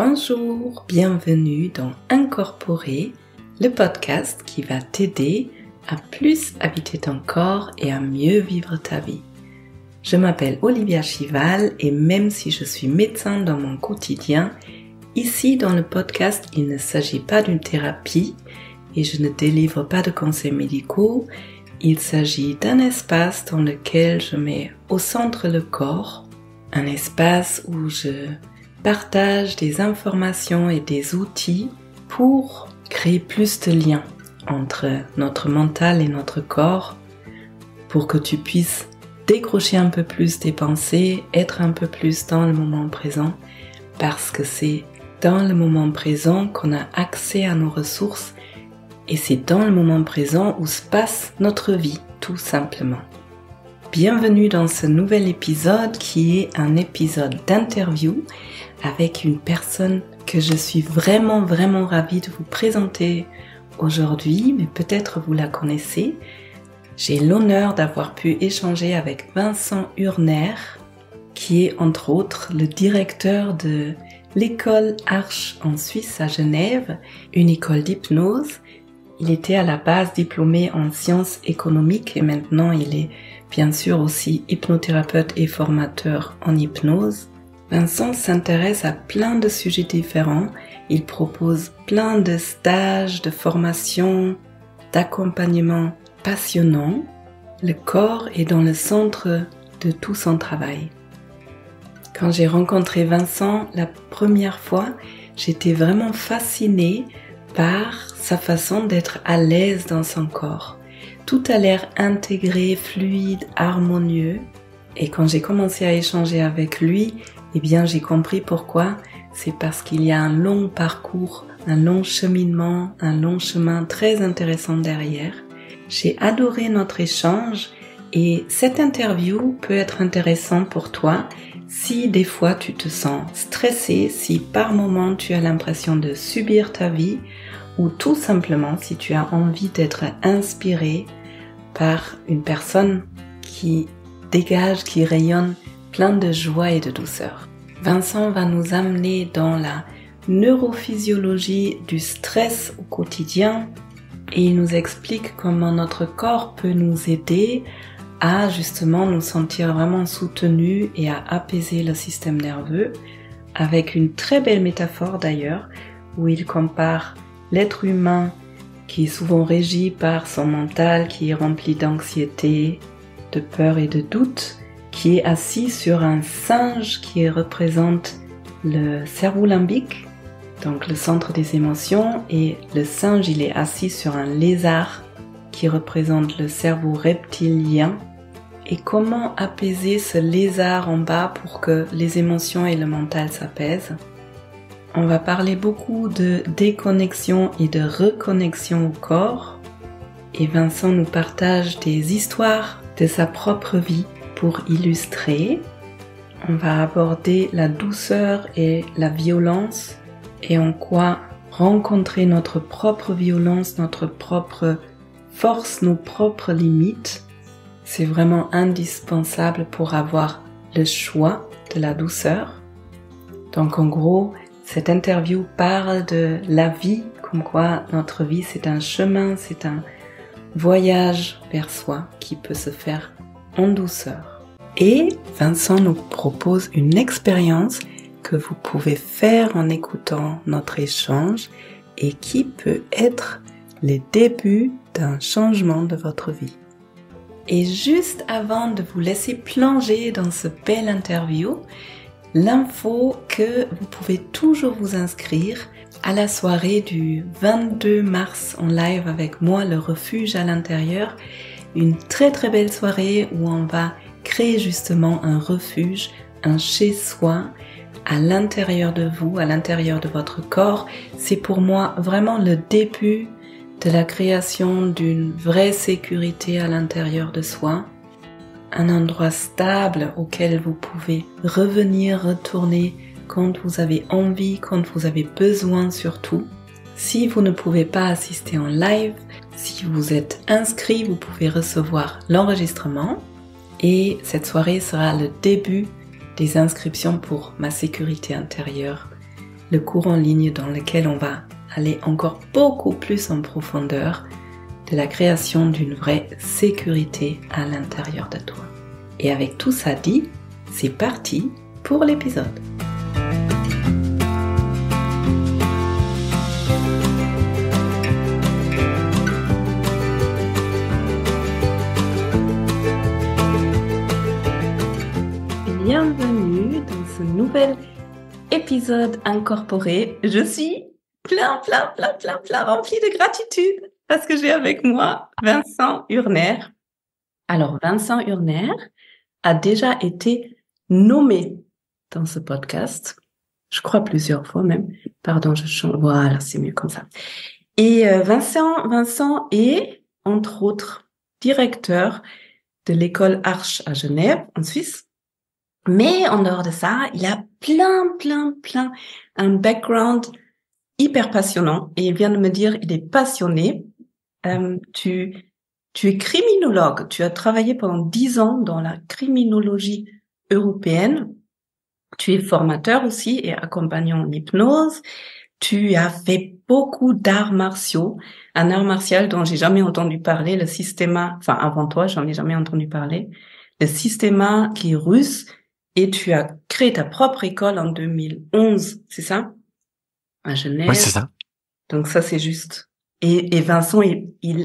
Bonjour, bienvenue dans Incorporer, le podcast qui va t'aider à plus habiter ton corps et à mieux vivre ta vie. Je m'appelle Olivia Chival et même si je suis médecin dans mon quotidien, ici dans le podcast il ne s'agit pas d'une thérapie et je ne délivre pas de conseils médicaux, il s'agit d'un espace dans lequel je mets au centre le corps, un espace où je partage des informations et des outils pour créer plus de liens entre notre mental et notre corps pour que tu puisses décrocher un peu plus tes pensées, être un peu plus dans le moment présent parce que c'est dans le moment présent qu'on a accès à nos ressources et c'est dans le moment présent où se passe notre vie tout simplement. Bienvenue dans ce nouvel épisode qui est un épisode d'interview avec une personne que je suis vraiment vraiment ravie de vous présenter aujourd'hui, mais peut-être vous la connaissez. J'ai l'honneur d'avoir pu échanger avec Vincent Urner, qui est entre autres le directeur de l'école Arche en Suisse à Genève, une école d'hypnose. Il était à la base diplômé en sciences économiques et maintenant il est bien sûr aussi hypnothérapeute et formateur en hypnose. Vincent s'intéresse à plein de sujets différents. Il propose plein de stages, de formations, d'accompagnements passionnants. Le corps est dans le centre de tout son travail. Quand j'ai rencontré Vincent la première fois, j'étais vraiment fascinée par sa façon d'être à l'aise dans son corps. Tout a l'air intégré, fluide, harmonieux. Et quand j'ai commencé à échanger avec lui, eh bien, j'ai compris pourquoi. C'est parce qu'il y a un long parcours, un long cheminement, un long chemin très intéressant derrière. J'ai adoré notre échange et cette interview peut être intéressante pour toi si des fois tu te sens stressé, si par moment tu as l'impression de subir ta vie ou tout simplement si tu as envie d'être inspiré par une personne qui dégage, qui rayonne plein de joie et de douceur. Vincent va nous amener dans la neurophysiologie du stress au quotidien et il nous explique comment notre corps peut nous aider à justement nous sentir vraiment soutenus et à apaiser le système nerveux avec une très belle métaphore d'ailleurs où il compare l'être humain qui est souvent régi par son mental qui est rempli d'anxiété, de peur et de doutes qui est assis sur un singe qui représente le cerveau limbique, donc le centre des émotions, et le singe il est assis sur un lézard qui représente le cerveau reptilien. Et comment apaiser ce lézard en bas pour que les émotions et le mental s'apaisent On va parler beaucoup de déconnexion et de reconnexion au corps. Et Vincent nous partage des histoires de sa propre vie pour illustrer, on va aborder la douceur et la violence et en quoi rencontrer notre propre violence, notre propre force, nos propres limites, c'est vraiment indispensable pour avoir le choix de la douceur. Donc en gros, cette interview parle de la vie, comme quoi notre vie c'est un chemin, c'est un voyage vers soi qui peut se faire en douceur. Et Vincent nous propose une expérience que vous pouvez faire en écoutant notre échange et qui peut être les débuts d'un changement de votre vie. Et juste avant de vous laisser plonger dans ce bel interview, l'info que vous pouvez toujours vous inscrire à la soirée du 22 mars en live avec moi, le refuge à l'intérieur, une très très belle soirée où on va créer justement un refuge, un chez-soi à l'intérieur de vous, à l'intérieur de votre corps. C'est pour moi vraiment le début de la création d'une vraie sécurité à l'intérieur de soi, un endroit stable auquel vous pouvez revenir, retourner quand vous avez envie, quand vous avez besoin surtout. Si vous ne pouvez pas assister en live, si vous êtes inscrit, vous pouvez recevoir l'enregistrement et cette soirée sera le début des inscriptions pour ma sécurité intérieure, le cours en ligne dans lequel on va aller encore beaucoup plus en profondeur de la création d'une vraie sécurité à l'intérieur de toi. Et avec tout ça dit, c'est parti pour l'épisode. nouvel épisode incorporé. Je suis plein, plein, plein, plein, plein rempli de gratitude parce que j'ai avec moi Vincent Urner. Alors, Vincent Urner a déjà été nommé dans ce podcast. Je crois plusieurs fois même. Pardon, je change. Voilà, c'est mieux comme ça. Et euh, Vincent, Vincent est, entre autres, directeur de l'école Arche à Genève, en Suisse mais en dehors de ça, il a plein, plein, plein un background hyper passionnant. Et il vient de me dire, il est passionné. Euh, tu, tu es criminologue. Tu as travaillé pendant dix ans dans la criminologie européenne. Tu es formateur aussi et accompagnant en hypnose. Tu as fait beaucoup d'arts martiaux. Un art martial dont j'ai jamais entendu parler, le système, enfin avant toi, j'en ai jamais entendu parler. Le système qui est russe, et tu as créé ta propre école en 2011, c'est ça À Oui, c'est ça. Donc ça, c'est juste. Et, Vincent, il, il,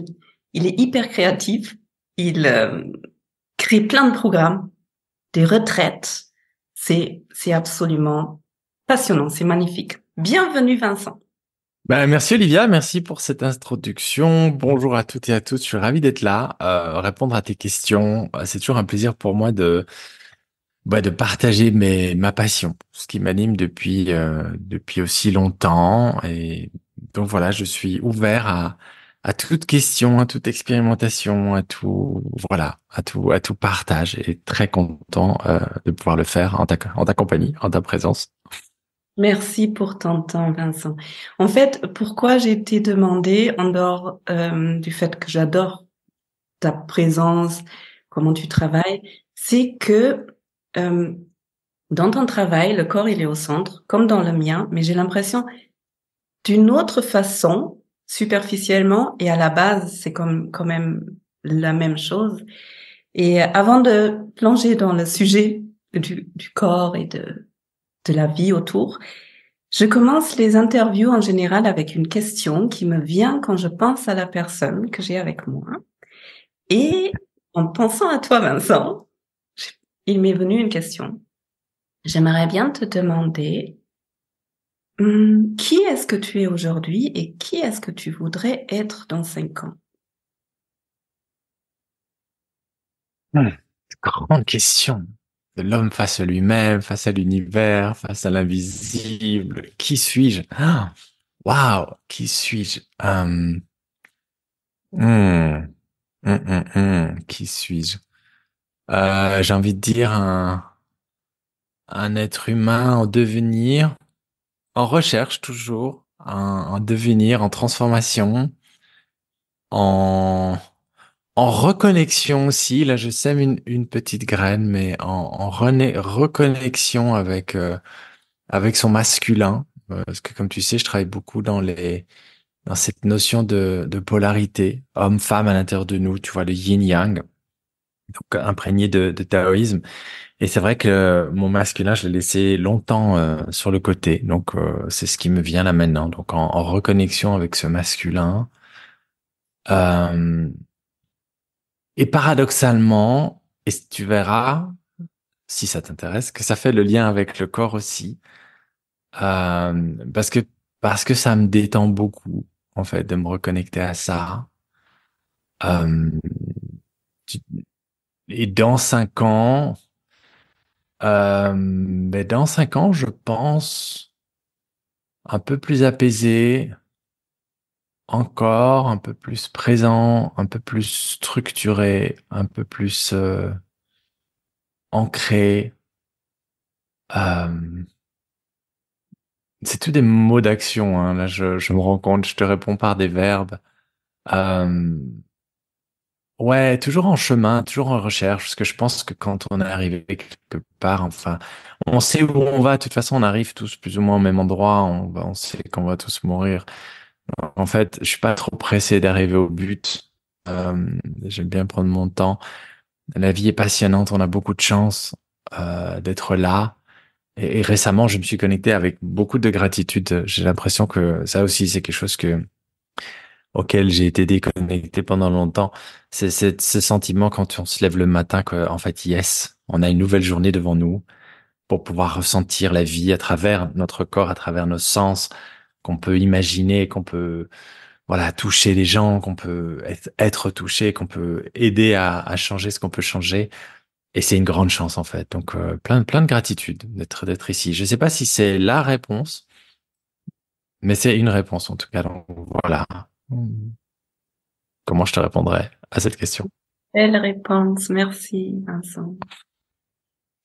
est hyper créatif. Il euh, crée plein de programmes, des retraites. C'est, c'est absolument passionnant, c'est magnifique. Bienvenue, Vincent. Bah, merci Olivia, merci pour cette introduction. Bonjour à toutes et à tous, je suis ravi d'être là, euh, répondre à tes questions. Euh, c'est toujours un plaisir pour moi de bah, de partager mes, ma passion, ce qui m'anime depuis euh, depuis aussi longtemps. Et donc voilà, je suis ouvert à à toute question, à toute expérimentation, à tout voilà, à tout à tout partage. Et très content euh, de pouvoir le faire en ta en ta compagnie, en ta présence. Merci pour ton temps, Vincent. En fait, pourquoi j'ai été demandé en dehors euh, du fait que j'adore ta présence, comment tu travailles, c'est que euh, dans ton travail, le corps, il est au centre, comme dans le mien, mais j'ai l'impression d'une autre façon, superficiellement, et à la base, c'est comme, quand même la même chose. Et avant de plonger dans le sujet du, corps et de, de la vie autour, je commence les interviews en général avec une question qui me vient quand je pense à la personne que j'ai avec moi. Et en pensant à toi, Vincent, il m'est venu une question. J'aimerais bien te demander hum, qui est-ce que tu es aujourd'hui et qui est-ce que tu voudrais être dans cinq ans hmm, Grande question. De l'homme face à lui-même, face à l'univers, face à l'invisible. Qui suis-je ah, Waouh wow, Qui suis-je hum. hmm, hmm, Qui suis-je euh, j'ai envie de dire un, un être humain en devenir, en recherche toujours, en, devenir, en transformation, en, en reconnexion aussi. Là, je sème une, petite graine, mais en, en reconnexion avec, euh, avec son masculin. Parce que comme tu sais, je travaille beaucoup dans les, dans cette notion de, de polarité, homme-femme à l'intérieur de nous, tu vois, le yin-yang donc imprégné de, de taoïsme. Et c'est vrai que mon masculin, je l'ai laissé longtemps euh, sur le côté. Donc euh, c'est ce qui me vient là maintenant. Donc en, reconnexion avec ce masculin. Euh, et paradoxalement, et tu verras, si ça t'intéresse, que ça fait le lien avec le corps aussi. Euh, parce que parce que ça me détend beaucoup, en fait, de me reconnecter à ça. Tu, et dans cinq ans, mais euh, ben dans cinq ans, je pense un peu plus apaisé, encore un peu plus présent, un peu plus structuré, un peu plus euh, ancré. Euh, c'est tout des mots d'action. Hein. Là, je, me rends compte, je te réponds par des verbes. Ouais, toujours en chemin, toujours en recherche, parce que je pense que quand on est arrivé quelque part, enfin, on sait où on va. De toute façon, on arrive tous plus ou moins au même endroit. On, on sait qu'on va tous mourir. En fait, je suis pas trop pressé d'arriver au but. Euh, j'aime bien prendre mon temps. La vie est passionnante. On a beaucoup de chance euh, d'être là. et récemment, je me suis connecté avec beaucoup de gratitude. J'ai l'impression que ça aussi, c'est quelque chose que auquel j'ai été déconnecté pendant longtemps. C'est ce sentiment quand on se lève le matin que en fait, yes, on a une nouvelle journée devant nous pour pouvoir ressentir la vie à travers notre corps, à travers nos sens, qu'on peut imaginer, qu'on peut voilà toucher les gens, qu'on peut être, être touché, qu'on peut aider à, à changer ce qu'on peut changer. Et c'est une grande chance en fait. Donc euh, plein plein de gratitude d'être d'être ici. Je ne sais pas si c'est la réponse, mais c'est une réponse en tout cas. Donc voilà, Hmm. Comment je te répondrai à cette question Belle réponse, merci Vincent.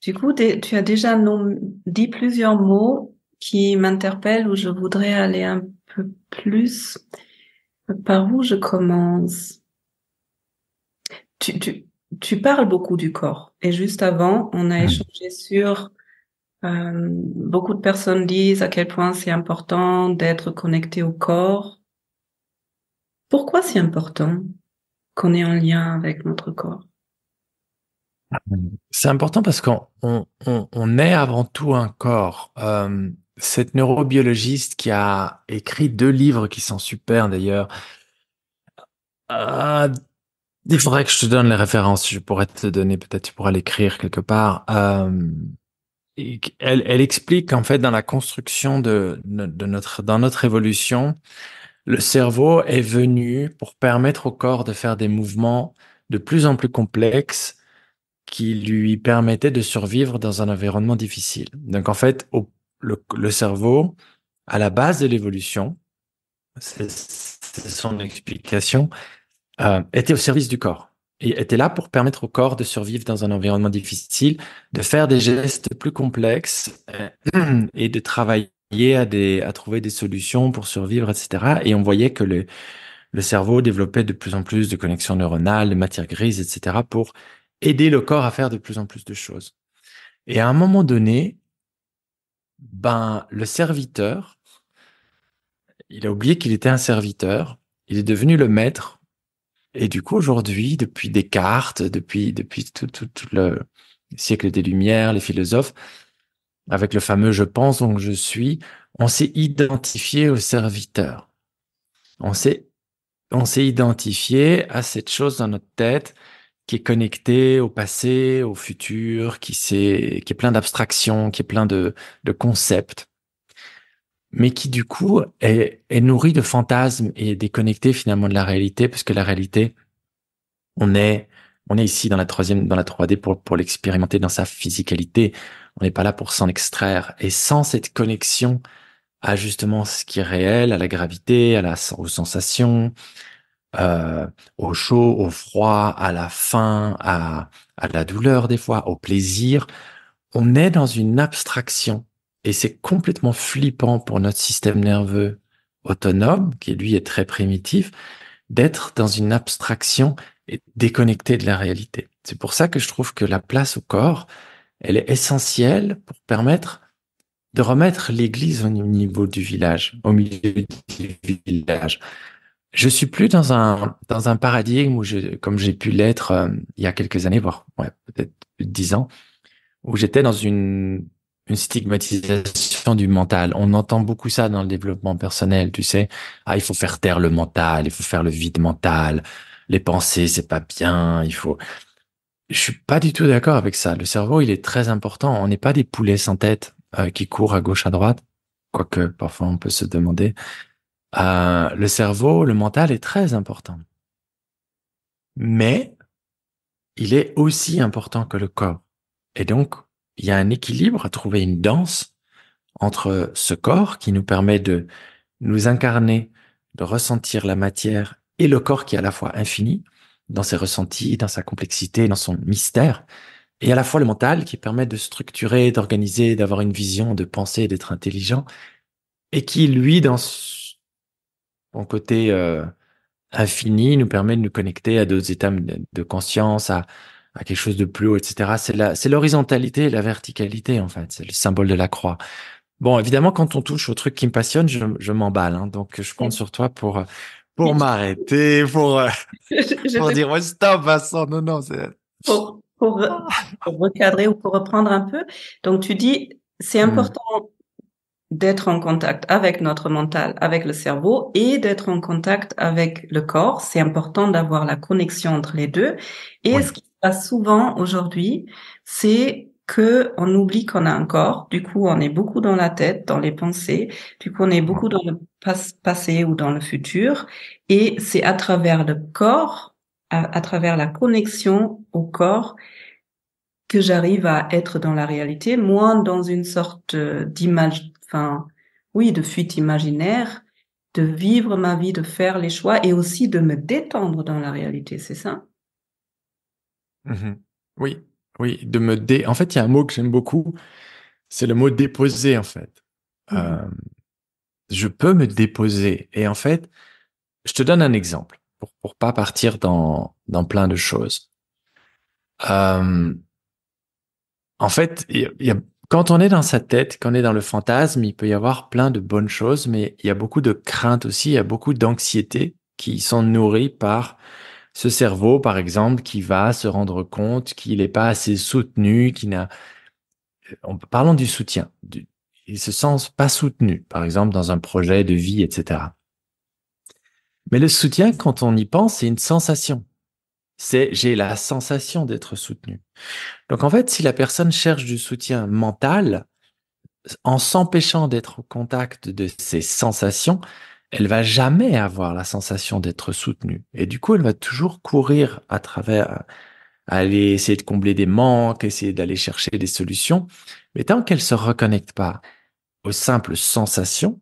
Du coup, tu as déjà dit plusieurs mots qui m'interpellent où je voudrais aller un peu plus. Par où je commence tu, parles beaucoup du corps. Et juste avant, on a hmm. échangé sur... Euh, beaucoup de personnes disent à quel point c'est important d'être connecté au corps pourquoi c'est important qu'on ait un lien avec notre corps C'est important parce qu'on on, est avant tout un corps. Euh, cette neurobiologiste qui a écrit deux livres qui sont super d'ailleurs. Euh, il faudrait que je te donne les références. Je pourrais te donner, peut-être tu pourras l'écrire quelque part. Euh, elle, explique en fait dans la construction de, de notre dans notre évolution, le cerveau est venu pour permettre au corps de faire des mouvements de plus en plus complexes qui lui permettaient de survivre dans un environnement difficile. Donc en fait, le, cerveau, à la base de l'évolution, c'est son explication, euh, était au service du corps. Il était là pour permettre au corps de survivre dans un environnement difficile, de faire des gestes plus complexes euh, et de travailler à, à trouver des solutions pour survivre, etc. Et on voyait que le, cerveau développait de plus en plus de connexions neuronales, de matières grises, etc. pour aider le corps à faire de plus en plus de choses. Et à un moment donné, ben, le serviteur, il a oublié qu'il était un serviteur, il est devenu le maître. Et du coup, aujourd'hui, depuis Descartes, depuis, depuis tout, tout le siècle des Lumières, les philosophes, avec le fameux je pense, donc je suis, on s'est identifié au serviteur. On s'est, on s'est identifié à cette chose dans notre tête qui est connectée au passé, au futur, qui, est, qui est plein d'abstractions, qui est plein de, de concepts, mais qui du coup est, est nourrie de fantasmes et déconnecté déconnectée finalement de la réalité, parce que la réalité, on est, on est ici dans la troisième, dans la 3D pour, pour l'expérimenter dans sa physicalité. On n'est pas là pour s'en extraire. Et sans cette connexion à justement ce qui est réel, à la gravité, à la, aux sensations, euh, au chaud, au froid, à la faim, à, à la douleur des fois, au plaisir, on est dans une abstraction. Et c'est complètement flippant pour notre système nerveux autonome, qui lui est très primitif, d'être dans une abstraction et déconnecté de la réalité. C'est pour ça que je trouve que la place au corps, elle est essentielle pour permettre de remettre l'église au niveau du village, au milieu du village. Je suis plus dans un dans un paradigme où comme j'ai pu l'être euh, il y a quelques années, voire peut-être dix ans, où j'étais dans une une stigmatisation du mental. On entend beaucoup ça dans le développement personnel, tu sais. Ah, il faut faire taire le mental, il faut faire le vide mental, les pensées, c'est pas bien, il faut. Je suis pas du tout d'accord avec ça. Le cerveau, il est très important. On n'est pas des poulets sans tête euh, qui courent à gauche, à droite, quoique parfois on peut se demander. Euh, le cerveau, le mental est très important. Mais il est aussi important que le corps. Et donc, il y a un équilibre à trouver, une danse entre ce corps qui nous permet de nous incarner, de ressentir la matière et le corps qui est à la fois infini, dans ses ressentis, dans sa complexité, dans son mystère, et à la fois le mental qui permet de structurer, d'organiser, d'avoir une vision, de penser, d'être intelligent, et qui, lui, dans son côté euh, infini, nous permet de nous connecter à d'autres états de conscience, à, quelque chose de plus haut, etc. C'est la, c'est l'horizontalité et la verticalité, en fait. C'est le symbole de la croix. Bon, évidemment, quand on touche au truc qui me passionne, je, m'emballe. Hein. donc, je compte sur toi pour euh, pour m'arrêter, pour, euh, pour dire stop, Vincent, non, non. c'est… pour, pour, recadrer ou pour reprendre un peu. Donc, tu dis, c'est hmm. important d'être en contact avec notre mental, avec le cerveau et d'être en contact avec le corps. C'est important d'avoir la connexion entre les deux. Et ce qui se passe souvent aujourd'hui, c'est que on oublie qu'on a un corps. Du coup, on est beaucoup dans la tête, dans les pensées. Du coup, on est beaucoup dans le passé ou dans le futur. Et c'est à travers le corps, à, travers la connexion au corps, que j'arrive à être dans la réalité, moins dans une sorte euh, d'image, enfin, oui, de fuite imaginaire, de vivre ma vie, de faire les choix et aussi de me détendre dans la réalité. C'est ça. Mmh oui, oui, de me dé. En fait, il y a un mot que j'aime beaucoup, c'est le mot déposer, en fait. Mmh. Euh, je peux me déposer. Et en fait, je te donne un exemple pour, pour pas partir dans, dans plein de choses. Euh, en fait, quand on est dans sa tête, quand on est dans le fantasme, il peut y avoir plein de bonnes choses, mais il y a beaucoup de craintes aussi, il y a beaucoup d'anxiété qui sont nourries par ce cerveau, par exemple, qui va se rendre compte qu'il n'est pas assez soutenu, qui n'a... Euh, Parlons du soutien. Il se sent pas soutenu, par exemple, dans un projet de vie, etc. Mais le soutien, quand on y pense, c'est une sensation. C'est j'ai la sensation d'être soutenu. Donc en fait, si la personne cherche du soutien mental, en s'empêchant d'être au contact de ses sensations, elle va jamais avoir la sensation d'être soutenue. Et du coup, elle va toujours courir à travers, aller essayer de combler des manques, essayer d'aller chercher des solutions. Mais tant qu'elle se reconnecte pas aux simples sensations,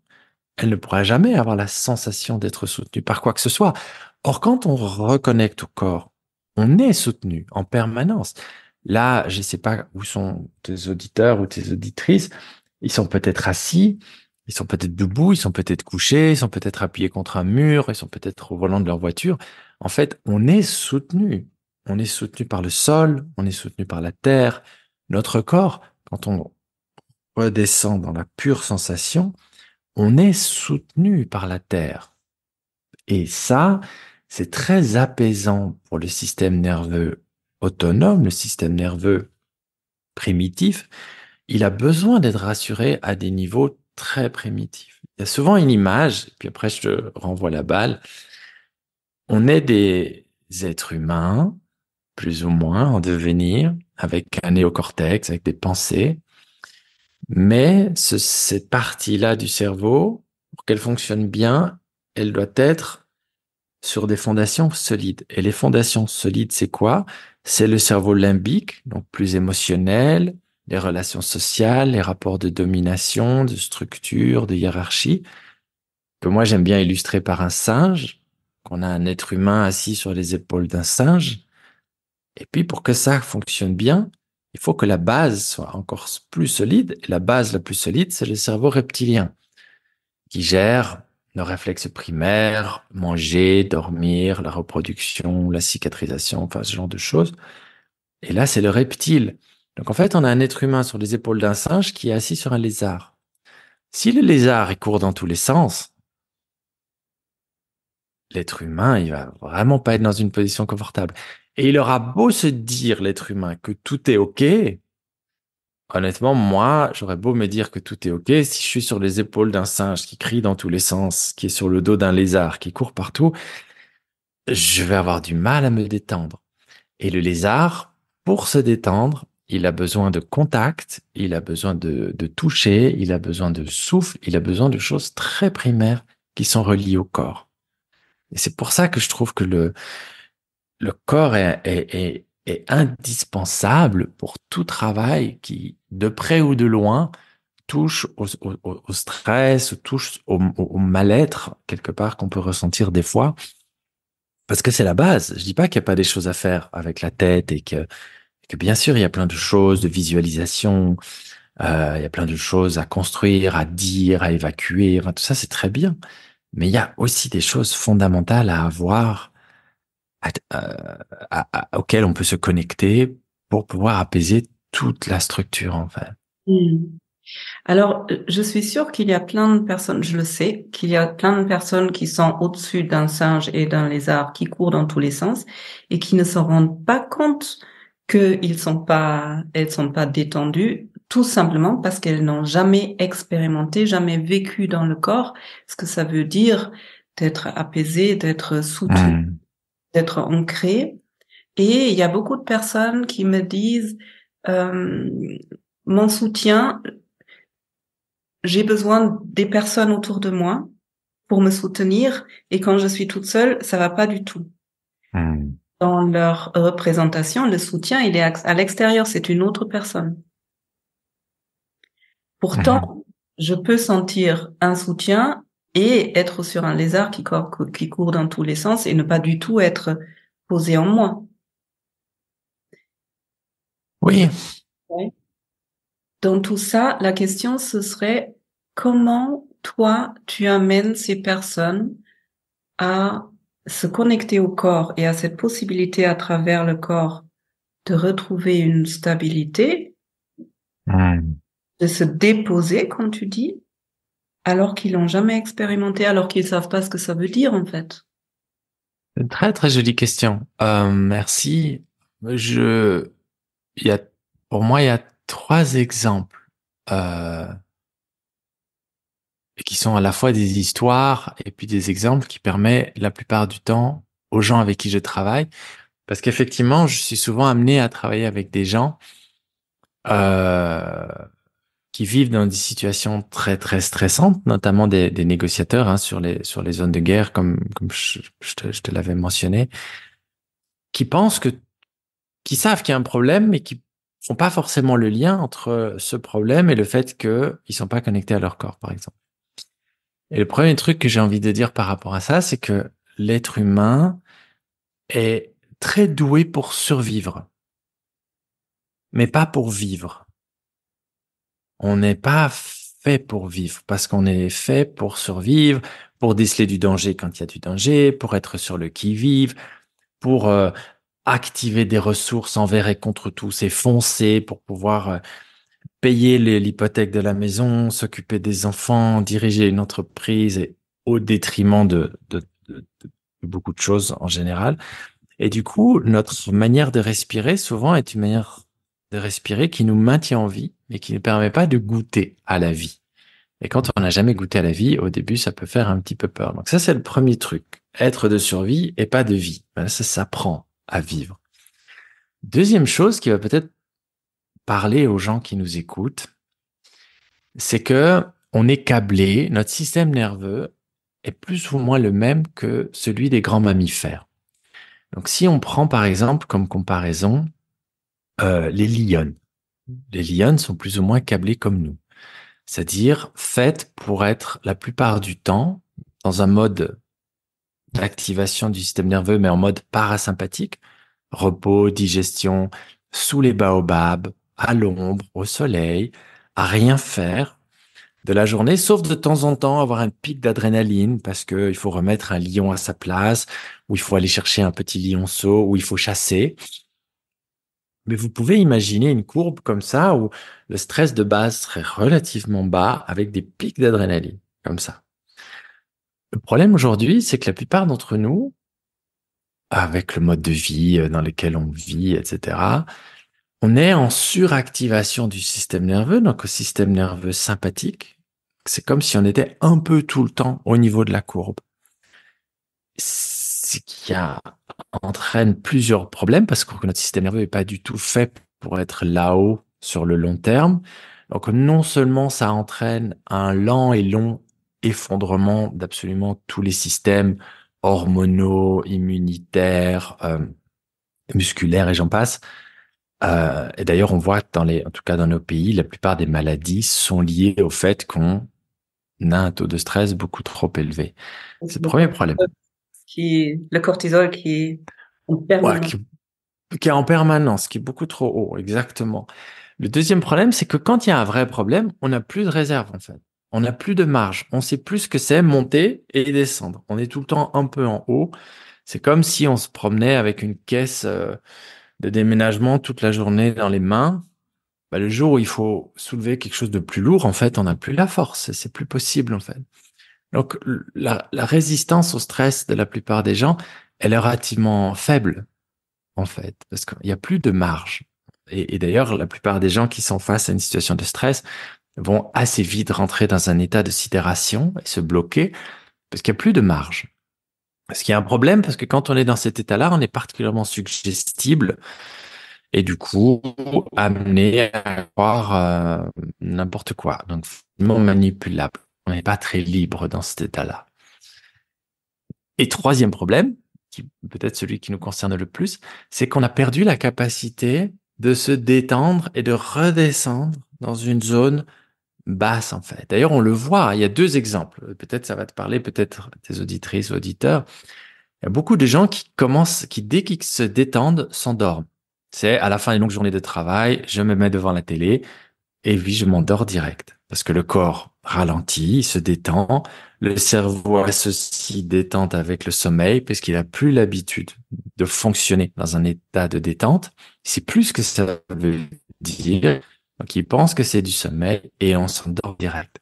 elle ne pourra jamais avoir la sensation d'être soutenue par quoi que ce soit. Or, quand on reconnecte au corps, on est soutenu en permanence. Là, je ne sais pas où sont tes auditeurs ou tes auditrices. Ils sont peut-être assis, ils sont peut-être debout, ils sont peut-être couchés, ils sont peut-être appuyés contre un mur, ils sont peut-être au volant de leur voiture. En fait, on est soutenu. On est soutenu par le sol, on est soutenu par la terre. Notre corps, quand on redescend dans la pure sensation, on est soutenu par la terre. Et ça, c'est très apaisant pour le système nerveux autonome, le système nerveux primitif. Il a besoin d'être rassuré à des niveaux très primitif. Il y a souvent une image, puis après je te renvoie la balle. On est des êtres humains, plus ou moins en devenir, avec un néocortex, avec des pensées. Mais cette partie-là du cerveau, pour qu'elle fonctionne bien, elle doit être sur des fondations solides. Et les fondations solides, c'est quoi C'est le cerveau limbique, donc plus émotionnel, les relations sociales, les rapports de domination, de structure, de hiérarchie, que moi j'aime bien illustrer par un singe, qu'on a un être humain assis sur les épaules d'un singe. Et puis pour que ça fonctionne bien, il faut que la base soit encore plus solide. Et la base la plus solide, c'est le cerveau reptilien, qui gère nos réflexes primaires, manger, dormir, la reproduction, la cicatrisation, enfin ce genre de choses. Et là, c'est le reptile donc en fait, on a un être humain sur les épaules d'un singe qui est assis sur un lézard. Si le lézard court dans tous les sens, l'être humain, il va vraiment pas être dans une position confortable. Et il aura beau se dire, l'être humain, que tout est OK. Honnêtement, moi, j'aurais beau me dire que tout est OK. Si je suis sur les épaules d'un singe qui crie dans tous les sens, qui est sur le dos d'un lézard, qui court partout, je vais avoir du mal à me détendre. Et le lézard, pour se détendre, il a besoin de contact, il a besoin de, toucher, il a besoin de souffle, il a besoin de choses très primaires qui sont reliées au corps. Et c'est pour ça que je trouve que le, le corps est, indispensable pour tout travail qui, de près ou de loin, touche au, au, stress, touche au, mal-être, quelque part, qu'on peut ressentir des fois. Parce que c'est la base. Je dis pas qu'il n'y a pas des choses à faire avec la tête et que que bien sûr, il y a plein de choses, de visualisation, euh, il y a plein de choses à construire, à dire, à évacuer, tout ça, c'est très bien. Mais il y a aussi des choses fondamentales à avoir, à, euh, auxquelles on peut se connecter pour pouvoir apaiser toute la structure, en fait. Mmh. Alors, je suis sûre qu'il y a plein de personnes, je le sais, qu'il y a plein de personnes qui sont au-dessus d'un singe et d'un lézard, qui courent dans tous les sens et qui ne se rendent pas compte qu'ils sont pas, elles sont pas détendues, tout simplement parce qu'elles n'ont jamais expérimenté, jamais vécu dans le corps ce que ça veut dire d'être apaisé, d'être soutenu, hmm. d'être ancré. Et il y a beaucoup de personnes qui me disent euh, mon soutien, j'ai besoin des personnes autour de moi pour me soutenir et quand je suis toute seule, ça va pas du tout. Hmm dans leur représentation, euh, le soutien, il est à l'extérieur, c'est une autre personne. Pourtant, mhm. je peux sentir un soutien et être sur un lézard qui court, qui court dans tous les sens et ne pas du tout être posé en moi. Oui. Dans tout ça, la question, ce serait comment toi, tu amènes ces personnes à se connecter au corps et à cette possibilité à travers le corps de retrouver une stabilité, hmm. de se déposer, comme tu dis, alors qu'ils l'ont jamais expérimenté, alors qu'ils savent pas ce que ça veut dire en fait. Très très jolie question. Euh, merci. Je, il y a, pour moi, il y a trois exemples. Euh, qui sont à la fois des histoires et puis des exemples qui permettent la plupart du temps aux gens avec qui je travaille, parce qu'effectivement, je suis souvent amené à travailler avec des gens euh, qui vivent dans des situations très très stressantes, notamment des, négociateurs hein, sur les sur les zones de guerre, comme comme je, te, l'avais mentionné, qui pensent que qui savent qu'il y a un problème, mais qui font pas forcément le lien entre ce problème et le fait qu'ils sont pas connectés à leur corps, par exemple. Et le premier truc que j'ai envie de dire par rapport à ça, c'est que l'être humain est très doué pour survivre, mais pas pour vivre. On n'est pas fait pour vivre, parce qu'on est fait pour survivre, pour déceler du danger quand il y a du danger, pour être sur le qui-vive, pour euh, activer des ressources envers et contre tous et foncer pour pouvoir euh, payer l'hypothèque de la maison, s'occuper des enfants, diriger une entreprise et au détriment de, de, beaucoup de choses en général. Et du coup, notre manière de respirer souvent est une manière de respirer qui nous maintient en vie, mais qui ne permet pas de goûter à la vie. Et quand on n'a jamais goûté à la vie, au début, ça peut faire un petit peu peur. Donc ça, c'est le premier truc. Être de survie et pas de vie. Ben, ça s'apprend à vivre. Deuxième chose qui va peut-être parler aux gens qui nous écoutent, c'est que on est câblé, notre système nerveux est plus ou moins le même que celui des grands mammifères. Donc si on prend par exemple comme comparaison euh, les lions, les lions sont plus ou moins câblés comme nous, c'est-à-dire faites pour être la plupart du temps dans un mode d'activation du système nerveux, mais en mode parasympathique, repos, digestion, sous les baobabs, à l'ombre, au soleil, à rien faire de la journée, sauf de temps en temps avoir un pic d'adrénaline parce qu'il faut remettre un lion à sa place, ou il faut aller chercher un petit lionceau, ou il faut chasser. Mais vous pouvez imaginer une courbe comme ça où le stress de base serait relativement bas avec des pics d'adrénaline, comme ça. Le problème aujourd'hui, c'est que la plupart d'entre nous, avec le mode de vie euh, dans lequel on vit, etc., on est en suractivation du système nerveux, donc au système nerveux sympathique. C'est comme si on était un peu tout le temps au niveau de la courbe. Ce qui entraîne plusieurs problèmes parce que notre système nerveux n'est pas du tout fait pour être là-haut sur le long terme. Donc non seulement ça entraîne un lent et long effondrement d'absolument tous les systèmes hormonaux, immunitaires, euh, musculaires et j'en passe, euh, et d'ailleurs, on voit dans les, en tout cas dans nos pays, la plupart des maladies sont liées au fait qu'on a un taux de stress beaucoup trop élevé. C'est le premier problème. Qui, le cortisol qui est en permanence. qui, est beaucoup trop haut, exactement. Le deuxième problème, c'est que quand il y a un vrai problème, on n'a plus de réserve, en fait. On n'a plus de marge. On sait plus ce que c'est monter et descendre. On est tout le temps un peu en haut. C'est comme si on se promenait avec une caisse, euh, de déménagement toute la journée dans les mains, bah, le jour où il faut soulever quelque chose de plus lourd, en fait, on n'a plus la force, c'est plus possible, en fait. Donc, la, résistance au stress de la plupart des gens, elle est relativement faible, en fait, parce qu'il n'y a plus de marge. Et, et d'ailleurs, la plupart des gens qui sont face à une situation de stress vont assez vite rentrer dans un état de sidération et se bloquer, parce qu'il n'y a plus de marge. Ce qui est un problème parce que quand on est dans cet état-là, on est particulièrement suggestible et du coup amené à croire euh, n'importe quoi. Donc, non manipulable. On n'est pas très libre dans cet état-là. Et troisième problème, qui peut-être celui qui nous concerne le plus, c'est qu'on a perdu la capacité de se détendre et de redescendre dans une zone basse en fait. D'ailleurs, on le voit, il y a deux exemples. Peut-être ça va te parler, peut-être tes auditrices, auditeurs. Il y a beaucoup de gens qui commencent, qui dès qu'ils se détendent, s'endorment. C'est à la fin d'une longue journée de travail, je me mets devant la télé et puis je m'endors direct parce que le corps ralentit, il se détend, le cerveau associe détente avec le sommeil parce qu'il a plus l'habitude de fonctionner dans un état de détente. C'est plus que ça veut dire donc ils pensent que c'est du sommeil et on s'endort direct.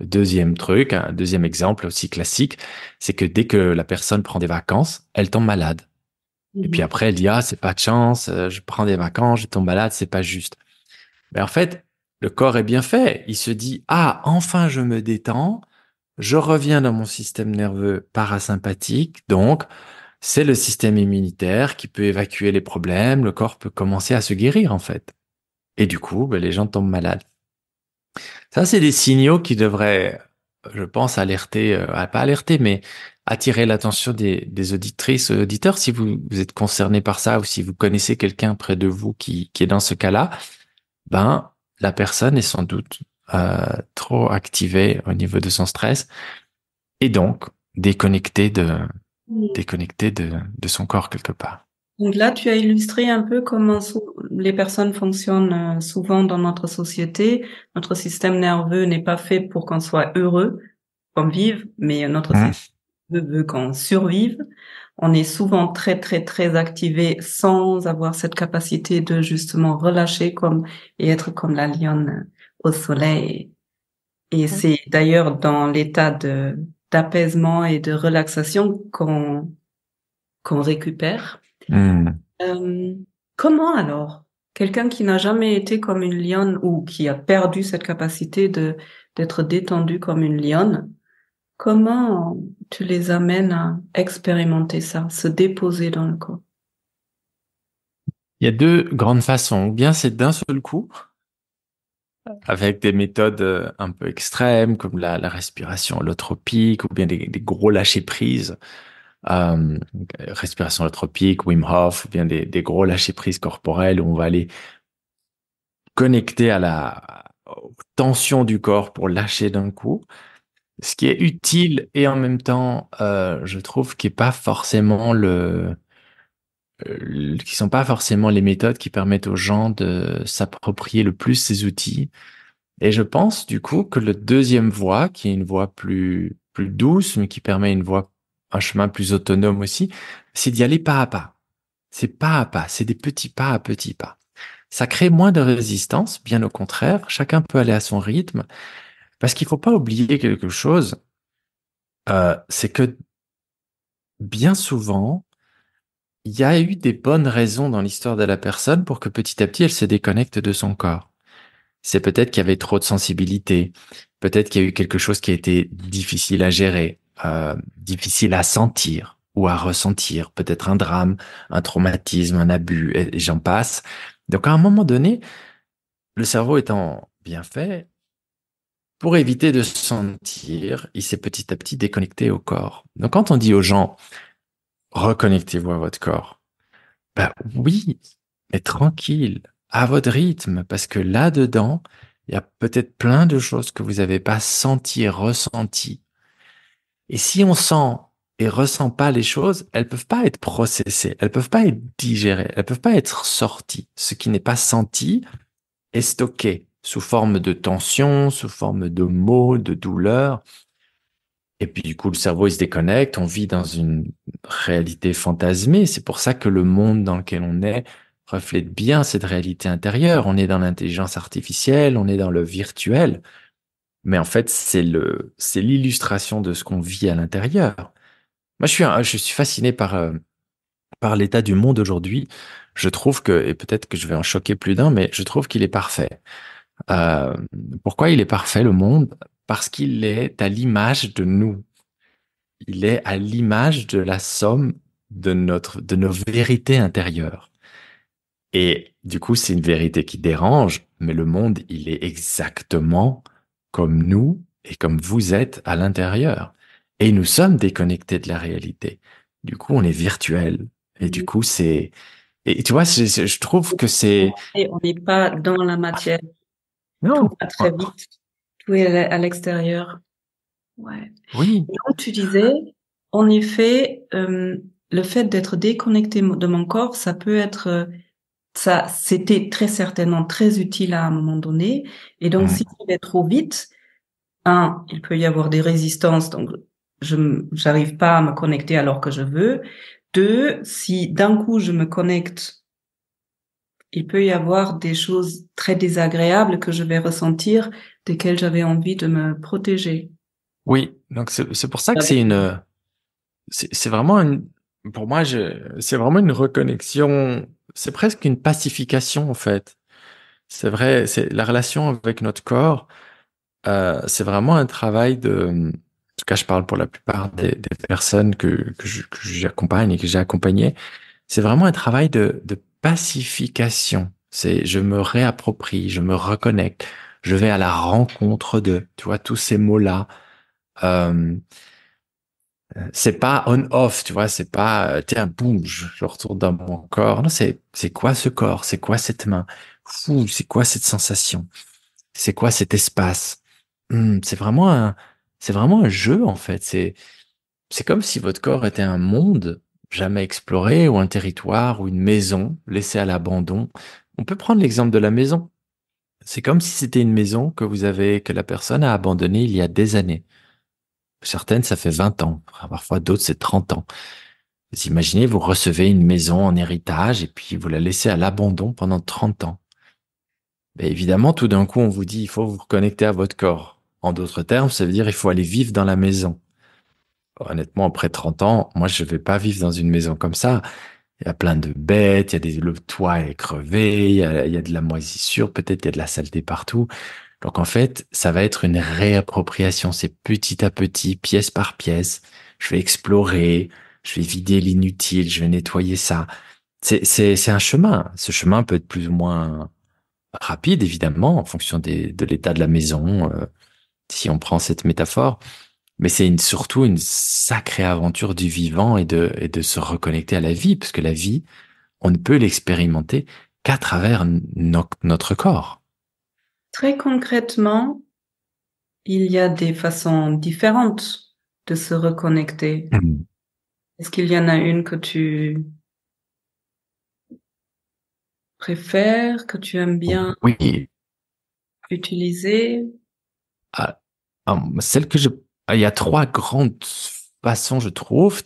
Deuxième truc, un deuxième exemple aussi classique, c'est que dès que la personne prend des vacances, elle tombe malade. Et puis mhm. après, elle dit ah c'est pas de chance, euh, je prends des vacances, je tombe malade, c'est pas juste. Mais en fait, le corps est bien fait. Il se dit ah enfin je me détends, je reviens dans mon système nerveux parasympathique, donc c'est le système immunitaire qui peut évacuer les problèmes, le corps peut commencer à se guérir en fait. Et du coup, ben, les gens tombent malades. Ça, c'est des signaux qui devraient, je pense, alerter, euh, pas alerter, mais attirer l'attention des, des, auditrices, auditeurs, si vous, êtes concerné par ça ou si vous connaissez quelqu'un près de vous qui, est dans ce cas-là, ben, la personne est sans doute euh, trop activée au niveau de son stress et donc déconnectée de, déconnectée de son corps quelque part. Donc là, tu as illustré un peu comment les personnes fonctionnent euh, souvent dans notre société. Notre système nerveux n'est pas fait pour qu'on soit heureux, qu'on vive, mais notre hein? système veut qu'on survive. On est souvent très, très, très activé sans avoir cette capacité de justement relâcher comme, et être comme la lionne au soleil. Et hein? c'est d'ailleurs dans l'état de, d'apaisement et de relaxation qu'on, qu'on récupère euh, comment alors Quelqu'un qui n'a jamais été comme une lionne ou qui a perdu cette capacité de d'être détendu comme une lionne, comment tu les amènes à expérimenter ça, se déposer dans le corps Il y a deux grandes façons. ou Bien, c'est d'un seul coup, avec des méthodes euh, un peu extrêmes comme la, respiration holotropique ou bien des, gros lâcher-prises euh, respiration atropique, Wim Hof, bien des, gros lâcher prises corporelles où on va aller connecter à la tension du corps pour lâcher d'un coup. Ce qui est utile et en même temps, euh, je trouve, qui est pas forcément le, le, euh, qui sont pas forcément les méthodes qui permettent aux gens de s'approprier le plus ces outils. Et je pense du coup que le deuxième voie, qui est une voie plus plus douce, mais qui permet une voie un chemin plus autonome aussi, c'est d'y aller pas à pas. C'est pas à pas, c'est des petits pas à petits pas. Ça crée moins de résistance, bien au contraire, chacun peut aller à son rythme, parce qu'il faut pas oublier quelque chose, euh, c'est que bien souvent, il y a eu des bonnes raisons dans l'histoire de la personne pour que petit à petit elle se déconnecte de son corps. C'est peut-être qu'il y avait trop de sensibilité, peut-être qu'il y a eu quelque chose qui a été difficile à gérer, euh, difficile à sentir ou à ressentir, peut-être un drame, un traumatisme, un abus, et, j'en passe. Donc à un moment donné, le cerveau étant bien fait, pour éviter de sentir, il s'est petit à petit déconnecté au corps. Donc quand on dit aux gens, reconnectez-vous à votre corps, ben oui, mais tranquille, à votre rythme, parce que là-dedans, il y a peut-être plein de choses que vous n'avez pas senties, ressenties, et si on sent et ressent pas les choses, elles peuvent pas être processées, elles peuvent pas être digérées, elles peuvent pas être sorties. Ce qui n'est pas senti est stocké sous forme de tension, sous forme de maux, de douleurs. Et puis du coup, le cerveau, il se déconnecte, on vit dans une réalité fantasmée. C'est pour ça que le monde dans lequel on est reflète bien cette réalité intérieure. On est dans l'intelligence artificielle, on est dans le virtuel mais en fait, c'est le, c'est l'illustration de ce qu'on vit à l'intérieur. Moi, je suis, je suis fasciné par, euh, par l'état du monde aujourd'hui. Je trouve que, et peut-être que je vais en choquer plus d'un, mais je trouve qu'il est parfait. Euh, pourquoi il est parfait le monde Parce qu'il est à l'image de nous. Il est à l'image de la somme de notre, de nos vérités intérieures. Et du coup, c'est une vérité qui dérange, mais le monde, il est exactement comme nous et comme vous êtes à l'intérieur. Et nous sommes déconnectés de la réalité. Du coup, on est virtuel. Et du coup, c'est... Et tu vois, je trouve que c'est... on n'est pas dans la matière. Non. Tout très vite. Tout est à l'extérieur. Ouais. Oui. tu disais, en effet, euh, le fait d'être déconnecté de mon corps, ça peut être euh, ça, c'était très certainement très utile à un moment donné. Et donc, si je vais trop vite, un, il peut y avoir des résistances, donc je n'arrive pas à me connecter alors que je veux. Deux, si d'un coup je me connecte, il peut y avoir des choses très désagréables que je vais ressentir, desquelles j'avais envie de me protéger. Oui, donc c'est pour ça que c'est une, c'est vraiment une, pour moi, c'est vraiment une reconnexion c'est presque une pacification en fait. C'est vrai, c'est la relation avec notre corps. Euh, c'est vraiment un travail de. En tout cas, je parle pour la plupart des, des personnes que, que j'accompagne et que j'ai accompagnées. C'est vraiment un travail de, de pacification. C'est je me réapproprie, je me reconnecte, je vais à la rencontre de, tu vois, tous ces mots-là. Euh, c'est pas on-off, tu vois, c'est pas euh, tiens un je, je, retourne dans mon corps. Non, c'est c'est quoi ce corps, c'est quoi cette main, fou, c'est quoi cette sensation, c'est quoi cet espace. Hmm, c'est vraiment un c'est vraiment un jeu en fait. C'est c'est comme si votre corps était un monde jamais exploré ou un territoire ou une maison laissée à l'abandon. On peut prendre l'exemple de la maison. C'est comme si c'était une maison que vous avez que la personne a abandonnée il y a des années. Certaines, ça fait 20 ans. Parfois, d'autres, c'est 30 ans. Vous imaginez, vous recevez une maison en héritage et puis vous la laissez à l'abandon pendant 30 ans. Mais ben, évidemment, tout d'un coup, on vous dit, il faut vous reconnecter à votre corps. En d'autres termes, ça veut dire, il faut aller vivre dans la maison. Honnêtement, après 30 ans, moi, je ne vais pas vivre dans une maison comme ça. Il y a plein de bêtes, il y a des, le toit est crevé, il y a, il y a de la moisissure, peut-être il y a de la saleté partout. Donc en fait, ça va être une réappropriation. C'est petit à petit, pièce par pièce. Je vais explorer, je vais vider l'inutile, je vais nettoyer ça. C'est un chemin. Ce chemin peut être plus ou moins rapide, évidemment, en fonction des, de l'état de la maison, euh, si on prend cette métaphore. Mais c'est une, surtout une sacrée aventure du vivant et de, et de se reconnecter à la vie, parce que la vie, on ne peut l'expérimenter qu'à travers notre corps. Très concrètement, il y a des façons différentes de se reconnecter. Hmm. Est-ce qu'il y en a une que tu préfères, que tu aimes bien utiliser ah, hum, Celle que je... Ah, il y a trois grandes façons, je trouve.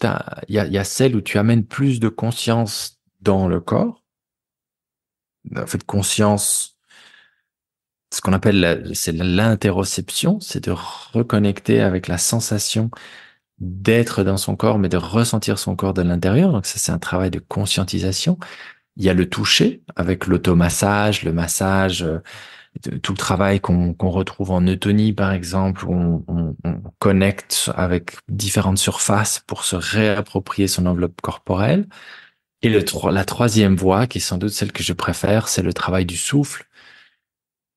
Il y a, celle où tu amènes plus de conscience dans le corps. En fait, conscience ce qu'on appelle c'est l'interoception, c'est de reconnecter avec la sensation d'être dans son corps, mais de ressentir son corps de l'intérieur. Donc ça, c'est un travail de conscientisation. Il y a le toucher avec l'automassage, le massage, euh, tout le travail qu'on retrouve en eutonie, par exemple, où on, on, connecte avec différentes surfaces pour se réapproprier son enveloppe corporelle. Et le, la troisième voie, qui est sans doute celle que je préfère, c'est le travail du souffle,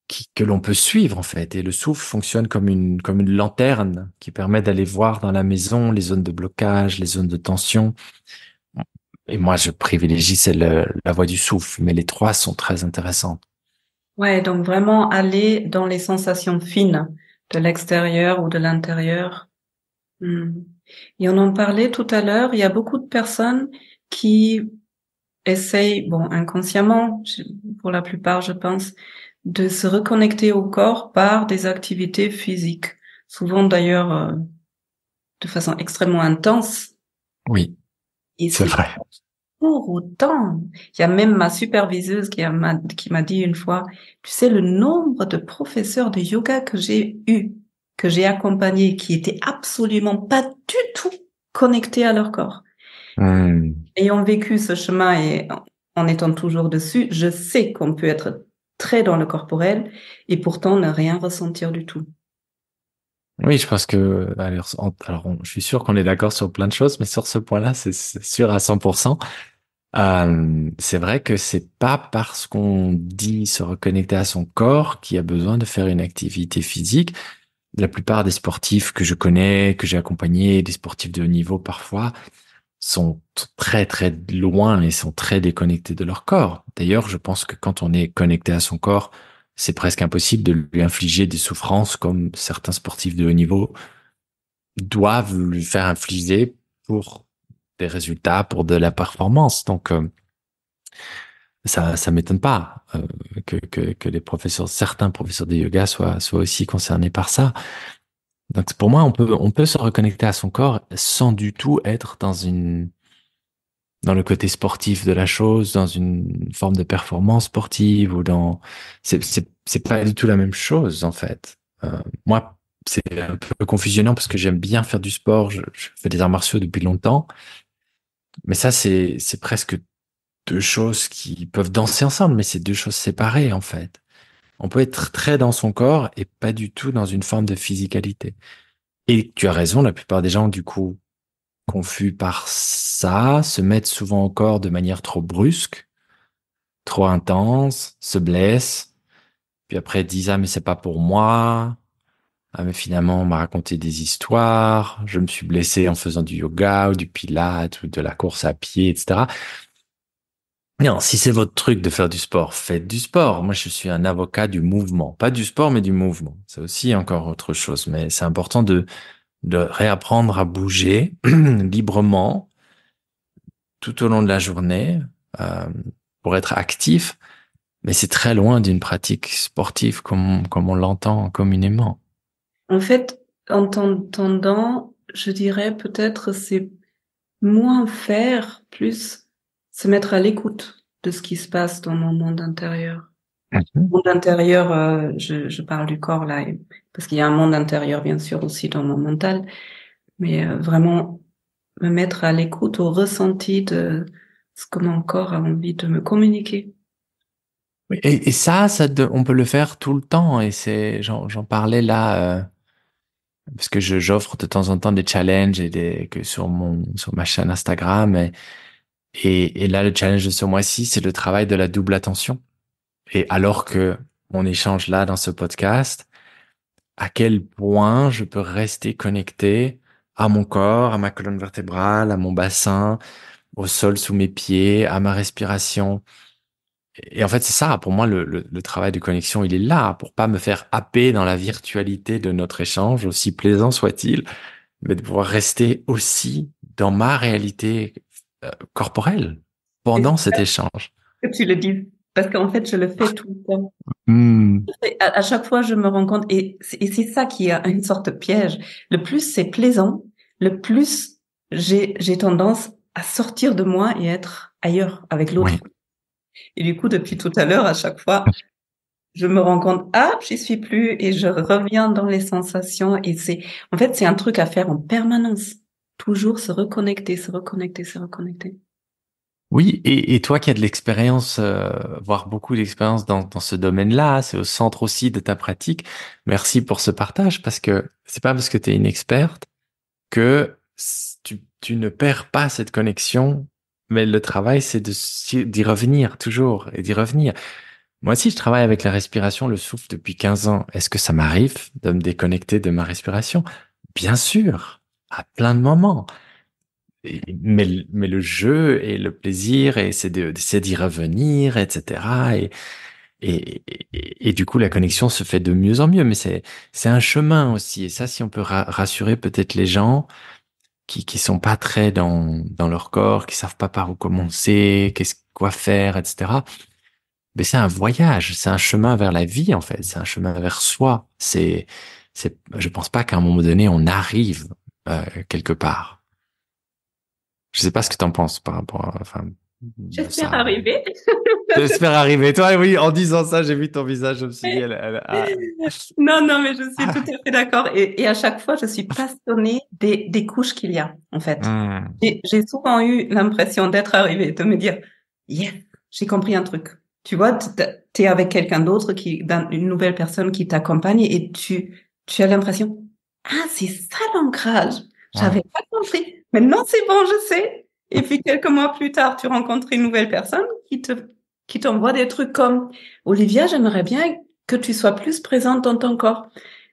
qui, que l'on peut suivre en fait. Et le souffle fonctionne comme une, comme une lanterne qui permet d'aller voir dans la maison les zones de blocage, les zones de tension. Et moi, je privilégie c'est la voie du souffle, mais les trois sont très intéressantes. Ouais, donc vraiment aller dans les sensations fines de l'extérieur ou de l'intérieur. Hmm. Et on en parlait tout à l'heure, il y a beaucoup de personnes qui essayent, bon, inconsciemment, pour la plupart, je pense, de se reconnecter au corps par des activités physiques, souvent d'ailleurs euh, de façon extrêmement intense. Oui, c'est vrai. Pour autant, il y a même ma superviseuse qui m'a qui m'a dit une fois, tu sais le nombre de professeurs de yoga que j'ai eu, que j'ai accompagné, qui étaient absolument pas du tout connectés à leur corps. Hmm. Ayant vécu ce chemin et en étant toujours dessus, je sais qu'on peut être très dans le corporel et pourtant ne rien ressentir du tout. Oui, je pense que alors, alors je suis sûr qu'on est d'accord sur plein de choses, mais sur ce point-là, c'est sûr à 100%. c'est vrai que c'est pas parce qu'on dit se reconnecter à son corps qu'il y a besoin de faire une activité physique. La plupart des sportifs que je connais, que j'ai accompagnés, des sportifs de haut niveau parfois, sont très très loin et sont très déconnectés de leur corps. D'ailleurs, je pense que quand on est connecté à son corps, c'est presque impossible de lui infliger des souffrances comme certains sportifs de haut niveau doivent lui faire infliger pour des résultats, pour de la performance. Donc euh, ça ça m'étonne pas euh, que, que, que les professeurs certains professeurs de yoga soient soient aussi concernés par ça. Donc pour moi, on peut, on peut se reconnecter à son corps sans du tout être dans une dans le côté sportif de la chose, dans une forme de performance sportive ou dans c'est c'est pas du tout la même chose en fait. Euh, moi, c'est un peu confusionnant parce que j'aime bien faire du sport, je, je, fais des arts martiaux depuis longtemps, mais ça c'est c'est presque deux choses qui peuvent danser ensemble, mais c'est deux choses séparées en fait. On peut être très dans son corps et pas du tout dans une forme de physicalité. Et tu as raison, la plupart des gens, du coup, confus par ça, se mettent souvent au corps de manière trop brusque, trop intense, se blessent, puis après disent ah mais c'est pas pour moi, ah mais finalement on m'a raconté des histoires, je me suis blessé en faisant du yoga ou du pilates ou de la course à pied, etc. Non, si c'est votre truc de faire du sport, faites du sport. Moi, je suis un avocat du mouvement. Pas du sport, mais du mouvement. C'est aussi encore autre chose. Mais c'est important de, de réapprendre à bouger librement tout au long de la journée euh, pour être actif. Mais c'est très loin d'une pratique sportive comme, comme on l'entend communément. En fait, en t'entendant, je dirais peut-être c'est moins faire, plus se mettre à l'écoute de ce qui se passe dans mon monde intérieur. Mhm. Mon Monde intérieur, euh, je, je, parle du corps là, parce qu'il y a un monde intérieur bien sûr aussi dans mon mental, mais euh, vraiment me mettre à l'écoute, au ressenti de ce que mon corps a envie de me communiquer. et, ça, ça on peut le faire tout le temps, et c'est, j'en parlais là. Euh, parce que j'offre de temps en temps des challenges et des que sur mon sur ma chaîne Instagram et, et, là, le challenge de ce mois-ci, c'est le travail de la double attention. Et alors que on échange là dans ce podcast, à quel point je peux rester connecté à mon corps, à ma colonne vertébrale, à mon bassin, au sol sous mes pieds, à ma respiration. Et en fait, c'est ça, pour moi, le, le, travail de connexion, il est là, pour pas me faire happer dans la virtualité de notre échange, aussi plaisant soit-il, mais de pouvoir rester aussi dans ma réalité corporelle pendant cet échange. Que tu le dis, parce qu'en fait, je le fais tout le temps. Hmm. À, chaque fois, je me rends compte, et, c'est ça qui a une sorte de piège. Le plus c'est plaisant, le plus j'ai tendance à sortir de moi et être ailleurs avec l'autre. Et du coup, depuis tout à l'heure, à chaque fois, je me rends compte, ah, j'y suis plus et je reviens dans les sensations. Et c'est, en fait, c'est un truc à faire en permanence toujours se reconnecter, se reconnecter, se reconnecter. Oui, et, toi qui as de l'expérience, euh, voire beaucoup d'expérience dans, ce domaine-là, c'est au centre aussi de ta pratique. Merci pour ce partage parce que c'est pas parce que tu es une experte que tu, tu ne perds pas cette connexion, mais le travail c'est d'y revenir toujours et d'y revenir. Moi aussi, je travaille avec la respiration, le souffle depuis 15 ans. Est-ce que ça m'arrive de me déconnecter de ma respiration Bien sûr, à plein de moments. Mais, le jeu et le plaisir, et c'est d'y revenir, etc. Et, et, du coup, la connexion se fait de mieux en mieux. Mais c'est un chemin aussi. Et ça, si on peut rassurer peut-être les gens qui qui sont pas très dans, dans leur corps, qui savent pas par où commencer, qu'est-ce quoi faire, etc. Mais c'est un voyage, c'est un chemin vers la vie en fait, c'est un chemin vers soi. C'est c'est je pense pas qu'à un moment donné on arrive euh, quelque part. Je sais pas ce que tu en penses par rapport à, enfin, J'espère arriver. J'espère arriver. Toi, oui, en disant ça, j'ai vu ton visage, je me ah. Non, non, mais je suis tout à fait d'accord. Et, à chaque fois, je suis passionnée des, couches qu'il y a, en fait. Et hmm. J'ai souvent eu l'impression d'être arrivée, de me dire, yeah, j'ai compris un truc. Tu vois, tu es avec quelqu'un d'autre qui, une nouvelle personne qui t'accompagne et tu, tu as l'impression, ah, c'est ça l'ancrage. J'avais pas compris. Maintenant, c'est bon, je sais. Et puis quelques mois plus tard, tu rencontres une nouvelle personne qui te qui t'envoie des trucs comme Olivia, j'aimerais bien que tu sois plus présente dans ton corps.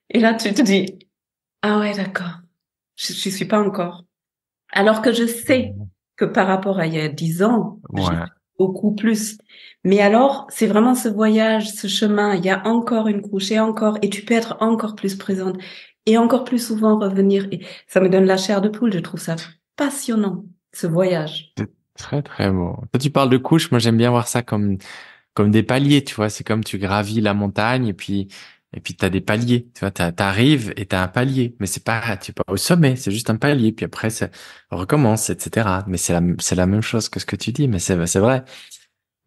Et là, tu te dis ah ouais, d'accord. Je, suis pas encore. Alors que je sais que par rapport à il y a dix ans, beaucoup plus. Mais alors, c'est vraiment ce voyage, ce chemin. Il y a encore une couche et encore, et tu peux être encore plus présente et encore plus souvent revenir. Et ça me donne la chair de poule. Je trouve ça passionnant, ce voyage. C'est très, très beau. Toi, tu parles de couches. Moi, j'aime bien voir ça comme, comme des paliers, tu vois. C'est comme tu gravis la montagne et puis, et puis t'as des paliers, tu vois, t'arrives et t'as un palier, mais c'est pas, tu pas au sommet, c'est juste un palier. Puis après, ça recommence, etc. Mais c'est la, c'est la même chose que ce que tu dis, mais c'est, c'est vrai.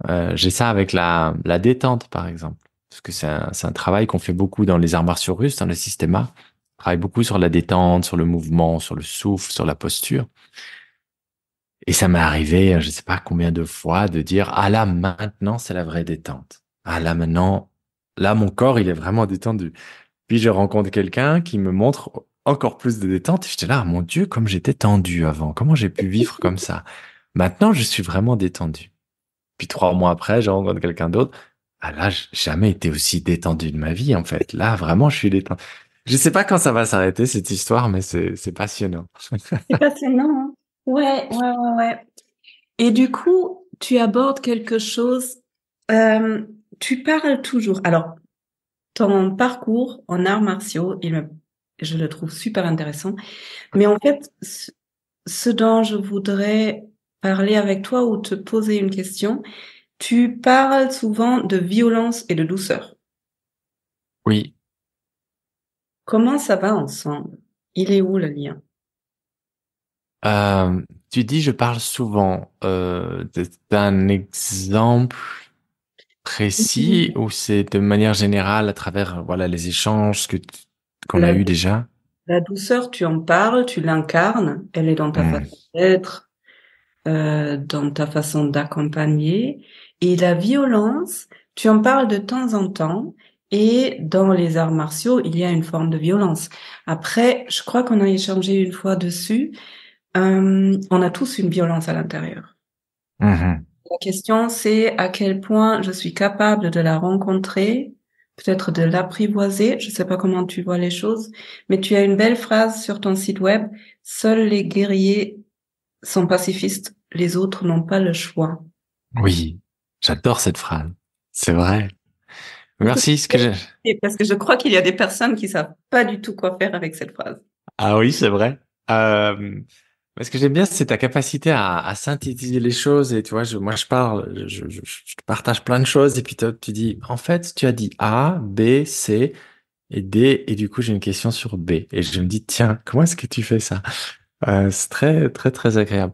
Euh, j'ai ça avec la, la détente, par exemple, parce que c'est un, c'est un travail qu'on fait beaucoup dans les arts martiaux russes, dans le système A travaille beaucoup sur la détente, sur le mouvement, sur le souffle, sur la posture. Et ça m'est arrivé, euh, je ne sais pas combien de fois, de dire ah là maintenant c'est la vraie détente. Ah là maintenant, là mon corps il est vraiment détendu. Puis je rencontre quelqu'un qui me montre encore plus de détente. J'étais là, mon Dieu, comme j'étais tendu avant. Comment j'ai pu vivre comme ça Maintenant, je suis vraiment détendu. Puis trois mois après, je rencontre quelqu'un d'autre. Ah là, j'ai jamais été aussi détendu de ma vie en fait. Là, vraiment, je suis détendu. Je sais pas quand ça va s'arrêter cette histoire, mais c'est passionnant. c'est passionnant. Hein. ouais, ouais, ouais, ouais. Et du coup, tu abordes quelque chose. Euh, tu parles toujours. Alors, ton parcours en arts martiaux, il me, je le trouve super intéressant. Mais en fait, ce dont je voudrais parler avec toi ou te poser une question, tu parles souvent de violence et de douceur. Oui. Comment ça va ensemble Il est où le lien euh, Tu dis, je parle souvent. Euh, exemple précis ou c'est de manière générale à travers voilà les échanges que qu'on a eu déjà La douceur, tu en parles, tu l'incarnes. Elle est dans ta hmm. façon d'être, euh, dans ta façon d'accompagner. Et la violence, tu en parles de temps en temps et dans les arts martiaux, il y a une forme de violence. Après, je crois qu'on a échangé une fois dessus. Euh, on a tous une violence à l'intérieur. Mm-hmm. La question, c'est à quel point je suis capable de la rencontrer, peut-être de l'apprivoiser. Je ne sais pas comment tu vois les choses, mais tu as une belle phrase sur ton site web. Seuls les guerriers sont pacifistes, les autres n'ont pas le choix. Oui, j'adore cette phrase. C'est vrai. Merci. Ce que Parce que je crois qu'il y a des personnes qui savent pas du tout quoi faire avec cette phrase. Ah oui, c'est vrai. Euh, ce que j'aime bien, c'est ta capacité à, synthétiser les choses. Et tu vois, je, moi, je parle, je, partage plein de choses. Et puis, toi, tu dis, en fait, tu as dit A, B, C et D. Et du coup, j'ai une question sur B. Et je me dis, tiens, comment est-ce que tu fais ça euh, C'est très, très, très agréable.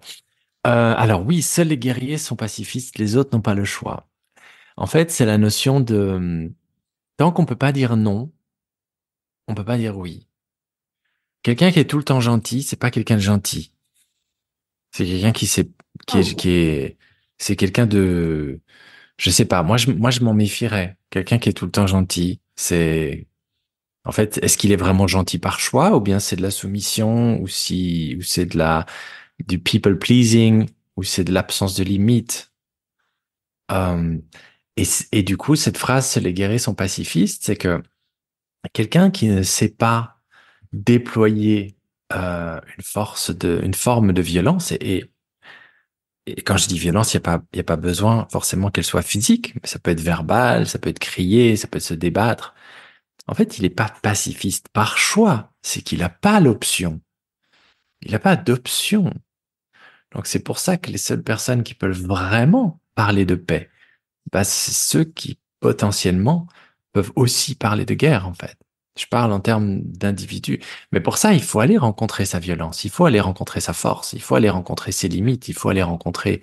Euh, alors oui, seuls les guerriers sont pacifistes, les autres n'ont pas le choix. En fait, c'est la notion de hmm, tant qu'on peut pas dire non, on peut pas dire oui. Quelqu'un qui est tout le temps gentil, c'est pas quelqu'un de gentil. C'est quelqu'un qui sait, qui est, qui est, c'est quelqu'un de, je sais pas. Moi, je, moi, je m'en méfierais. Quelqu'un qui est tout le temps gentil, c'est, en fait, est-ce qu'il est vraiment gentil par choix, ou bien c'est de la soumission, ou si, ou c'est de la, du people pleasing, ou c'est de l'absence de limite. Hum, et, du coup, cette phrase, les guerriers sont pacifistes, c'est que quelqu'un qui ne sait pas déployer euh, une force de, une forme de violence et, quand je dis violence, il n'y a pas, il a pas besoin forcément qu'elle soit physique, mais ça peut être verbal, ça peut être crier, ça peut se débattre. En fait, il n'est pas pacifiste par choix, c'est qu'il n'a pas l'option. Il n'a pas d'option. Donc c'est pour ça que les seules personnes qui peuvent vraiment parler de paix, bah, c'est ceux qui potentiellement peuvent aussi parler de guerre, en fait. Je parle en termes d'individus. Mais pour ça, il faut aller rencontrer sa violence, il faut aller rencontrer sa force, il faut aller rencontrer ses limites, il faut aller rencontrer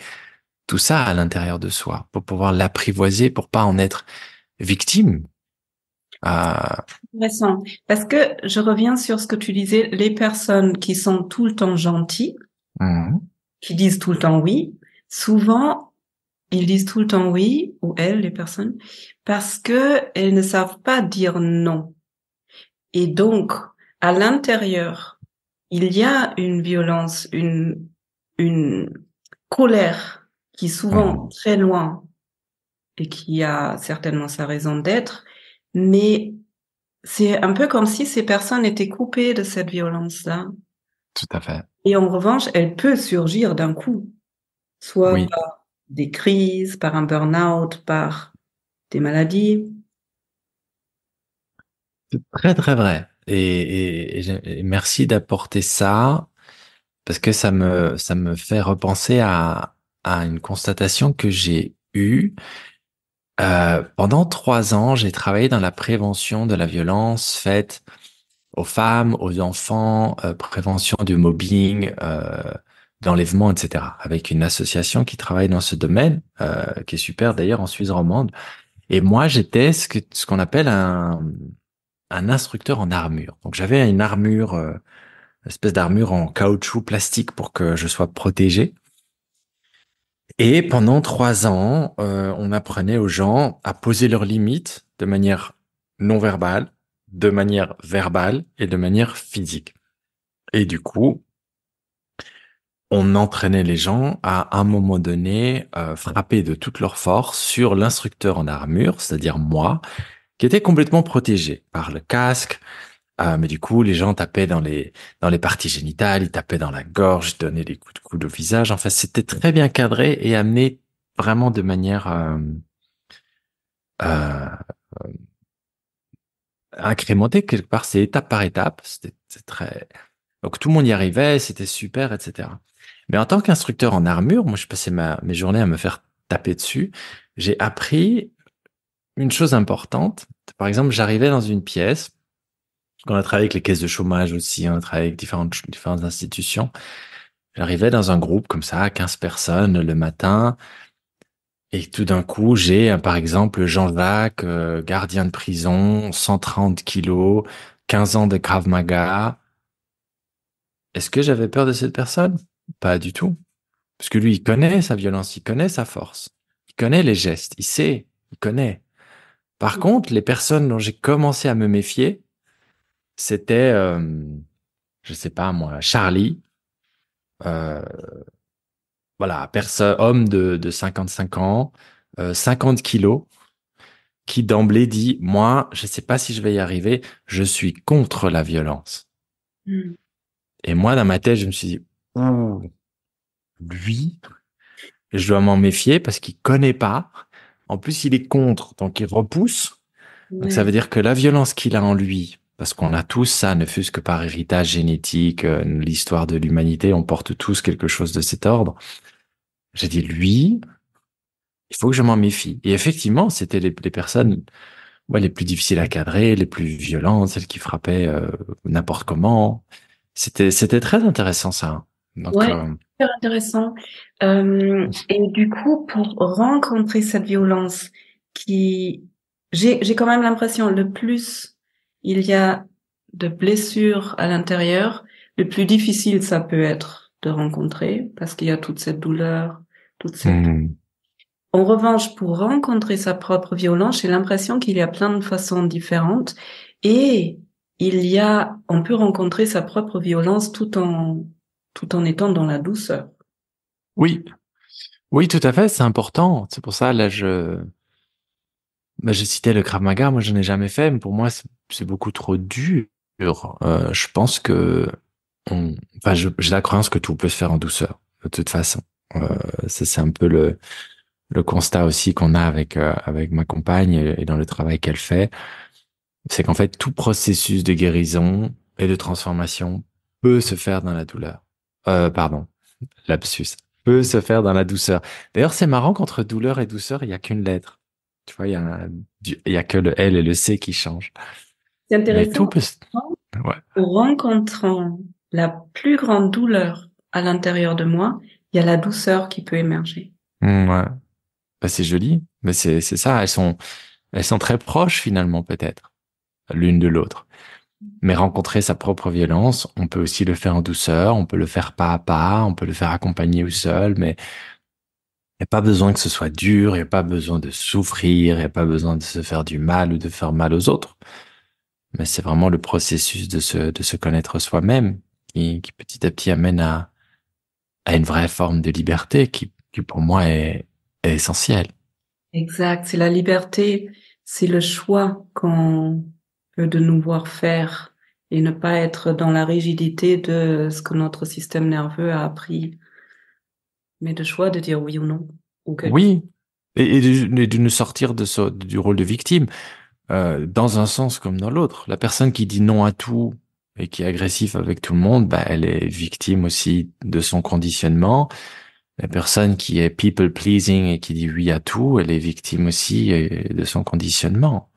tout ça à l'intérieur de soi pour pouvoir l'apprivoiser, pour pas en être victime. Euh... Intéressant. Parce que je reviens sur ce que tu disais, les personnes qui sont tout le temps gentilles, mmh. qui disent tout le temps oui, souvent ils disent tout le temps oui, ou elles, les personnes, parce que elles ne savent pas dire non. Et donc, à l'intérieur, il y a une violence, une, une colère qui est souvent très loin et qui a certainement sa raison d'être, mais c'est un peu comme si ces personnes étaient coupées de cette violence-là. Tout à fait. Et en revanche, elle peut surgir d'un coup, soit des crises, par un burn-out, par des maladies. C'est très très vrai. Et, merci d'apporter ça parce que ça me ça me fait repenser à, à une constatation que j'ai eue. Euh, pendant trois ans, j'ai travaillé dans la prévention de la violence faite aux femmes, aux enfants, euh, prévention du mobbing, euh, d'enlèvement, etc. Avec une association qui travaille dans ce domaine, euh, qui est super d'ailleurs en Suisse romande. Et moi, j'étais ce que ce qu'on appelle un un instructeur en armure. Donc j'avais une armure, euh, une espèce d'armure en caoutchouc plastique pour que je sois protégé. Et pendant trois ans, euh, on apprenait aux gens à poser leurs limites de manière non verbale, de manière verbale et de manière physique. Et du coup, on entraînait les gens à, un moment donné, euh, frapper de toute leur force sur l'instructeur en armure, c'est-à-dire moi, qui était complètement protégé par le casque. Euh, mais du coup, les gens tapaient dans les dans les parties génitales, ils tapaient dans la gorge, ils donnaient des coups de coude au visage. En fait, c'était très bien cadré et amené vraiment de manière euh, incrémentée euh, euh, quelque part. C'est étape par étape. C'était très donc tout le monde y arrivait, c'était super, etc. Mais en tant qu'instructeur en armure, moi, je passais mes journées à me faire taper dessus. J'ai appris une chose importante. Par exemple, j'arrivais dans une pièce. On a travaillé avec les caisses de chômage aussi, on a travaillé avec différentes, différentes institutions. J'arrivais dans un groupe comme ça, 15 personnes le matin. Et tout d'un coup, j'ai par exemple Jean-Jacques, euh, gardien de prison, 130 kilos, 15 ans de Krav Maga. Est-ce que j'avais peur de cette personne pas du tout. Parce que lui, il connaît sa violence, il connaît sa force, il connaît les gestes, il sait, il connaît. Par mm. contre, les personnes dont j'ai commencé à me méfier, c'était, euh, je sais pas moi, Charlie, euh, voilà, personne, homme de, de 55 ans, 50 euh, kilos, qui d'emblée dit, moi, je sais pas si je vais y arriver, je suis contre la violence. Mm. Et moi, dans ma tête, je me suis dit, lui, je dois m'en méfier parce qu'il connaît pas. En plus, il est contre, donc il repousse. Donc ça veut dire que la violence qu'il a en lui, parce qu'on a tous ça, ne fût-ce que par héritage génétique, euh, l'histoire de l'humanité, on porte tous quelque chose de cet ordre. J'ai dit, lui, il faut que je m'en méfie. Et effectivement, c'était les, personnes ouais, les plus difficiles à cadrer, les plus violentes, celles qui frappaient euh, n'importe comment. c'était très intéressant ça ouais, euh, super intéressant. Euh, et du coup, pour rencontrer cette violence qui, j'ai, j'ai quand même l'impression, le plus il y a de blessures à l'intérieur, le plus difficile ça peut être de rencontrer parce qu'il y a toute cette douleur, toute cette. Hmm. En revanche, pour rencontrer sa propre violence, j'ai l'impression qu'il y a plein de façons différentes et il y a, on peut rencontrer sa propre violence tout en tout en étant dans la douceur. Oui, oui, tout à fait, c'est important. C'est pour ça, là, je, citais bah, j'ai cité le Krav Maga, moi, je n'ai jamais fait, mais pour moi, c'est beaucoup trop dur. Euh, je pense que, enfin, j'ai la croyance que tout peut se faire en douceur, de toute façon. Euh, c'est un peu le, le constat aussi qu'on a avec, euh, avec ma compagne et dans le travail qu'elle fait. C'est qu'en fait, tout processus de guérison et de transformation peut se faire dans la douleur. Euh, pardon, l'absus peut se faire dans la douceur. D'ailleurs, c'est marrant qu'entre douleur et douceur, il n'y a qu'une lettre. Tu vois, il y, a que le L et le C qui changent. C'est intéressant. En rencontrant la plus grande douleur à l'intérieur de moi, il y a la douceur qui peut émerger. Mm, ouais. Bah, c'est joli. Mais c'est ça. Elles sont, elles sont très proches finalement, peut-être, l'une de l'autre. Mais rencontrer sa propre violence, on peut aussi le faire en douceur, on peut le faire pas à pas, on peut le faire accompagner ou seul, mais il n'y a pas besoin que ce soit dur, il n'y a pas besoin de souffrir, il n'y a pas besoin de se faire du mal ou de faire mal aux autres. Mais c'est vraiment le processus de se, de se connaître soi-même qui, petit à petit amène à, à une vraie forme de liberté qui, qui pour moi est, est essentielle. Exact, c'est la liberté, c'est le choix qu'on de nous voir faire et ne pas être dans la rigidité de ce que notre système nerveux a appris, mais de choix de dire oui ou non. Oui, et, de, nous sortir du rôle de victime, euh, dans un sens comme dans l'autre. La personne qui dit non à tout et qui est agressif avec tout le monde, bah, elle est victime aussi de son conditionnement. La personne qui est people pleasing et qui dit oui à tout, elle est victime aussi euh, de son conditionnement.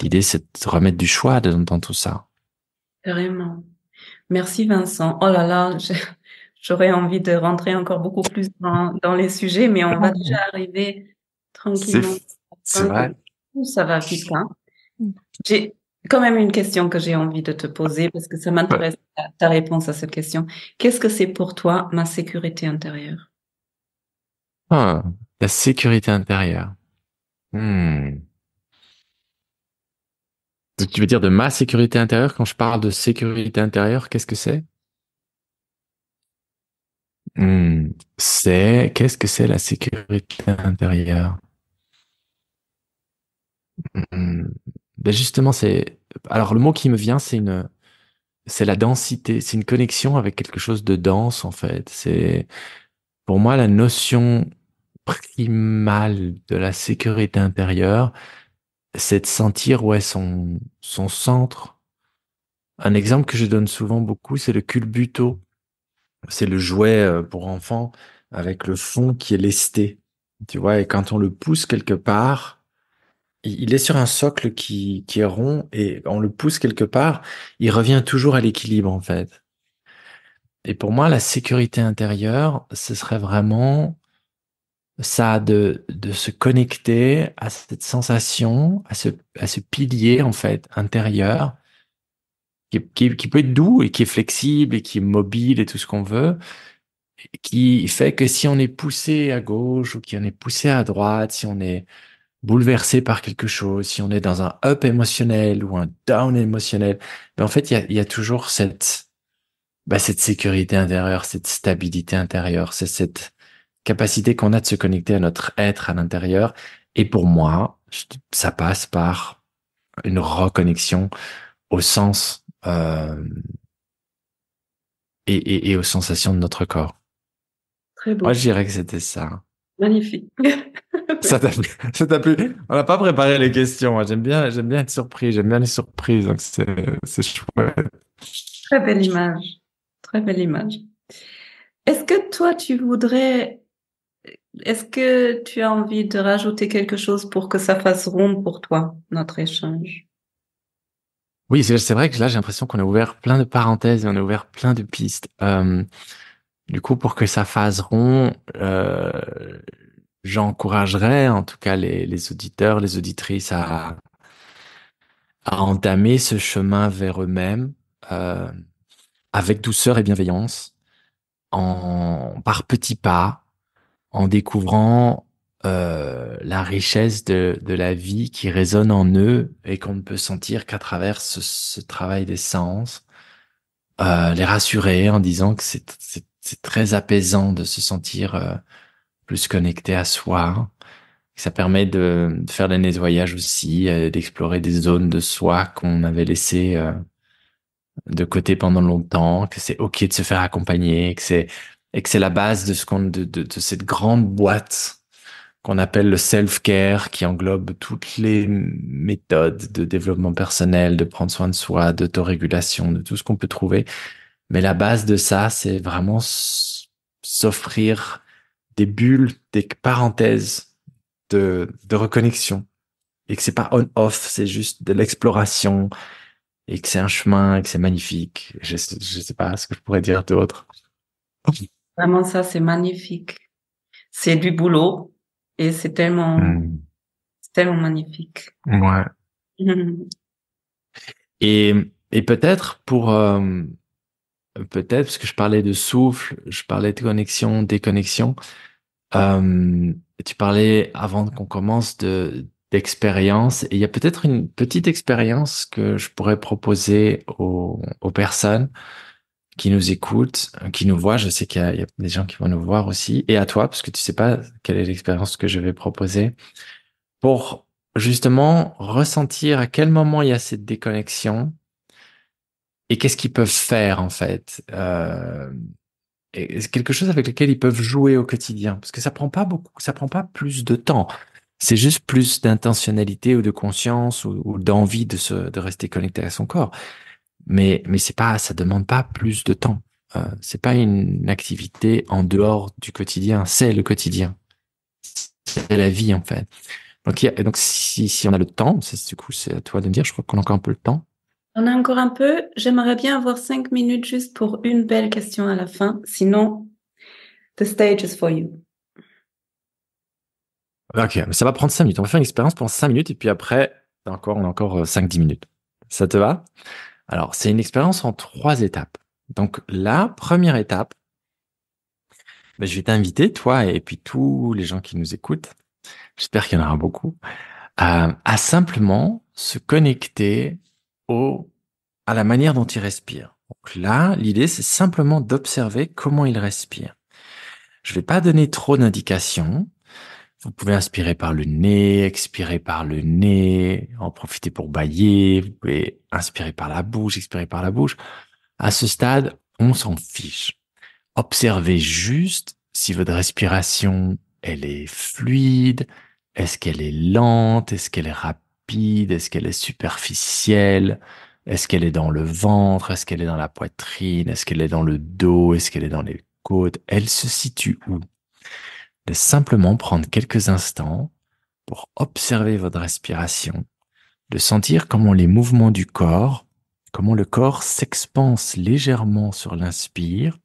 L'idée, c'est de remettre du choix dans, tout ça. Vraiment. Merci Vincent. Oh là là, j'aurais envie de rentrer encore beaucoup plus dans, les sujets, mais on va déjà arriver tranquillement. C'est vrai. Ça va vite. Hein. Mm. J'ai quand même une question que j'ai envie de te poser parce que ça m'intéresse ta, réponse à cette question. Qu'est-ce que c'est pour toi ma sécurité intérieure ah, La sécurité intérieure. Hmm. Tu veux dire de ma sécurité intérieure Quand je parle de sécurité intérieure, qu'est-ce que c'est hmm, C'est qu'est-ce que c'est la sécurité intérieure hmm, ben justement, c'est alors le mot qui me vient, c'est une c'est la densité, c'est une connexion avec quelque chose de dense en fait. C'est pour moi la notion primale de la sécurité intérieure, c'est de sentir ouais, son, son centre. Un exemple que je donne souvent beaucoup, c'est le culbuto. C'est le jouet euh, pour enfant avec le fond qui est lesté. Tu vois, et quand on le pousse quelque part, il est sur un socle qui, qui est rond et on le pousse quelque part, il revient toujours à l'équilibre en fait. Et pour moi, la sécurité intérieure, ce serait vraiment ça de, de se connecter à cette sensation, à ce, à ce pilier en fait intérieur qui, qui, peut être doux et qui est flexible et qui est mobile et tout ce qu'on veut, qui fait que si on est poussé à gauche ou qui on est poussé à droite, si on est bouleversé par quelque chose, si on est dans un up émotionnel ou un down émotionnel, ben en fait il y a, y a toujours cette ben, cette sécurité intérieure, cette stabilité intérieure, c'est cette capacité qu'on a de se connecter à notre être à l'intérieur. Et pour moi, ça passe par une reconnexion au sens euh, et, aux sensations de notre corps. Très beau. Moi, je dirais que c'était ça. Magnifique. ça t'a On n'a pas préparé les questions. Hein. J'aime bien, j'aime bien être surpris. J'aime bien les surprises. c'est, c'est chouette. Très belle image. Très belle image. Est-ce que toi, tu voudrais est-ce que tu as envie de rajouter quelque chose pour que ça fasse rond pour toi, notre échange Oui, c'est vrai que là, j'ai l'impression qu'on a ouvert plein de parenthèses et on a ouvert plein de pistes. Euh, du coup, pour que ça fasse rond, euh, j'encouragerais en tout cas les, auditeurs, les auditrices à, entamer ce chemin vers eux-mêmes euh, avec douceur et bienveillance, par petits pas, en découvrant euh, la richesse de, la vie qui résonne en eux et qu'on ne peut sentir qu'à travers ce, travail des sens, euh, les rassurer en disant que c'est, très apaisant de se sentir euh, plus connecté à soi. Ça permet de, faire des voyages aussi, d'explorer des zones de soi qu'on avait laissées de côté pendant longtemps, que c'est ok de se faire accompagner, que c'est et que c'est la base de ce qu'on de, de, de, cette grande boîte qu'on appelle le self-care qui englobe toutes les méthodes de développement personnel, de prendre soin de soi, d'autorégulation, de tout ce qu'on peut trouver. Mais la base de ça, c'est vraiment s'offrir des bulles, des parenthèses de, de reconnexion. Et que c'est pas on-off, c'est juste de l'exploration et que c'est un chemin et que c'est magnifique. Je, je sais pas ce que je pourrais dire d'autre. Vraiment, ça, c'est magnifique. C'est du boulot et c'est tellement, mm. tellement magnifique. Ouais. Et, peut-être pour, euh, peut-être parce que je parlais de souffle, je parlais de connexion, déconnexion. Euh, tu parlais avant qu'on commence de d'expérience et il y a peut-être une petite expérience que je pourrais proposer aux, aux personnes qui nous écoutent, euh, qui nous voient. Je sais qu'il y, a des gens qui vont nous voir aussi. Et à toi, parce que tu sais pas quelle est l'expérience que je vais proposer pour justement ressentir à quel moment il y a cette déconnexion et qu'est-ce qu'ils peuvent faire en fait. Euh, quelque chose avec lequel ils peuvent jouer au quotidien, parce que ça prend pas beaucoup, ça prend pas plus de temps. C'est juste plus d'intentionnalité ou de conscience ou, ou d'envie de, se, de rester connecté à son corps mais mais c'est pas, ça demande pas plus de temps. Euh, c'est pas une activité en dehors du quotidien, c'est le quotidien, c'est la vie en fait. Donc, donc si, on a le temps, c'est du coup c'est à toi de me dire. Je crois qu'on a encore un peu le temps. On a encore un peu. J'aimerais bien avoir cinq minutes juste pour une belle question à la fin. Sinon, the stage is for you. Ok, mais ça va prendre cinq minutes. On va faire une expérience pendant cinq minutes et puis après, encore, on a encore euh, cinq, dix minutes. Ça te va? Alors, c'est une expérience en trois étapes. Donc, la première étape, ben, je vais t'inviter, toi, et puis tous les gens qui nous écoutent, j'espère qu'il y en aura beaucoup, euh, à, simplement se connecter au, à la manière dont il respire. Donc là, l'idée, c'est simplement d'observer comment il respire. Je ne vais pas donner trop d'indications. Vous pouvez inspirer par le nez, expirer par le nez, en profiter pour bailler, vous pouvez inspirer par la bouche, expirer par la bouche. À ce stade, on s'en fiche. Observez juste si votre respiration, elle est fluide, est-ce qu'elle est lente, est-ce qu'elle est rapide, est-ce qu'elle est superficielle, est-ce qu'elle est dans le ventre, est-ce qu'elle est dans la poitrine, est-ce qu'elle est dans le dos, est-ce qu'elle est dans les côtes, elle se situe où de simplement prendre quelques instants pour observer votre respiration, de sentir comment les mouvements du corps, comment le corps s'expanse légèrement sur l'inspire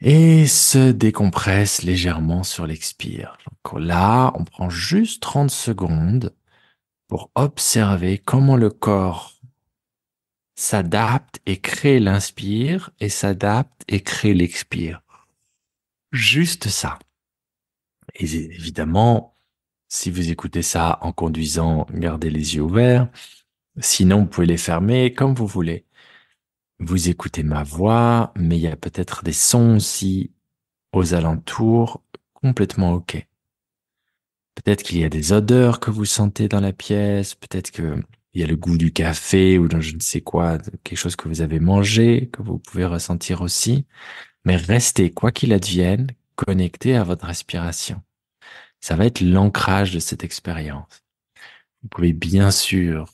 et se décompresse légèrement sur l'expire. Donc là, on prend juste 30 secondes pour observer comment le corps s'adapte et crée l'inspire et s'adapte et crée l'expire juste ça. Et évidemment, si vous écoutez ça en conduisant, gardez les yeux ouverts. Sinon, vous pouvez les fermer comme vous voulez. Vous écoutez ma voix, mais il y a peut-être des sons aussi aux alentours, complètement OK. Peut-être qu'il y a des odeurs que vous sentez dans la pièce, peut-être qu'il y a le goût du café ou je ne sais quoi, quelque chose que vous avez mangé, que vous pouvez ressentir aussi mais restez, quoi qu'il advienne, connecté à votre respiration. Ça va être l'ancrage de cette expérience. Vous pouvez bien sûr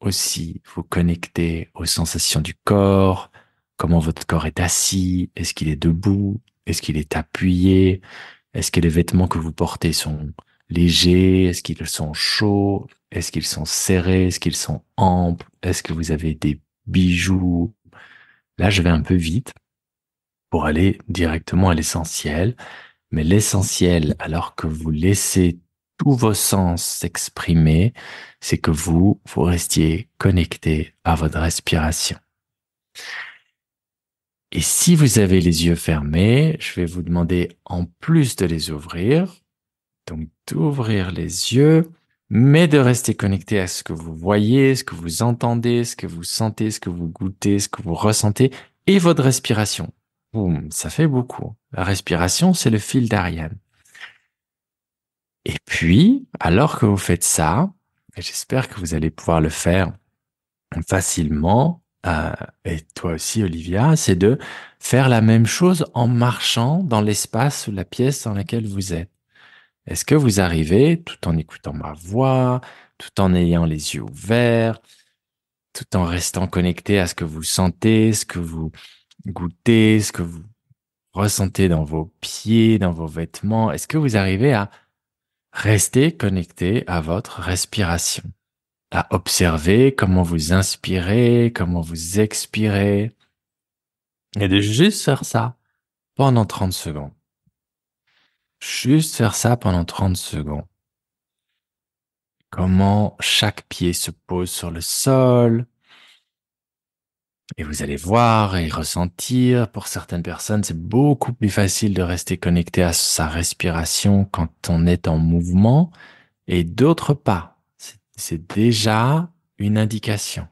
aussi vous connecter aux sensations du corps, comment votre corps est assis, est-ce qu'il est debout, est-ce qu'il est appuyé, est-ce que les vêtements que vous portez sont légers, est-ce qu'ils sont chauds, est-ce qu'ils sont serrés, est-ce qu'ils sont amples, est-ce que vous avez des bijoux. Là, je vais un peu vite, pour aller directement à l'essentiel. Mais l'essentiel, alors que vous laissez tous vos sens s'exprimer, c'est que vous, vous restiez connecté à votre respiration. Et si vous avez les yeux fermés, je vais vous demander en plus de les ouvrir, donc d'ouvrir les yeux, mais de rester connecté à ce que vous voyez, ce que vous entendez, ce que vous sentez, ce que vous goûtez, ce que vous ressentez et votre respiration ça fait beaucoup. La respiration, c'est le fil d'Ariane. Et puis, alors que vous faites ça, et j'espère que vous allez pouvoir le faire facilement, euh, et toi aussi, Olivia, c'est de faire la même chose en marchant dans l'espace ou la pièce dans laquelle vous êtes. Est-ce que vous arrivez, tout en écoutant ma voix, tout en ayant les yeux ouverts, tout en restant connecté à ce que vous sentez, ce que vous, goûtez, ce que vous ressentez dans vos pieds, dans vos vêtements Est-ce que vous arrivez à rester connecté à votre respiration, à observer comment vous inspirez, comment vous expirez, et de juste faire ça pendant 30 secondes. Juste faire ça pendant 30 secondes. Comment chaque pied se pose sur le sol, et vous allez voir et ressentir, pour certaines personnes, c'est beaucoup plus facile de rester connecté à sa respiration quand on est en mouvement et d'autres pas. C'est déjà une indication.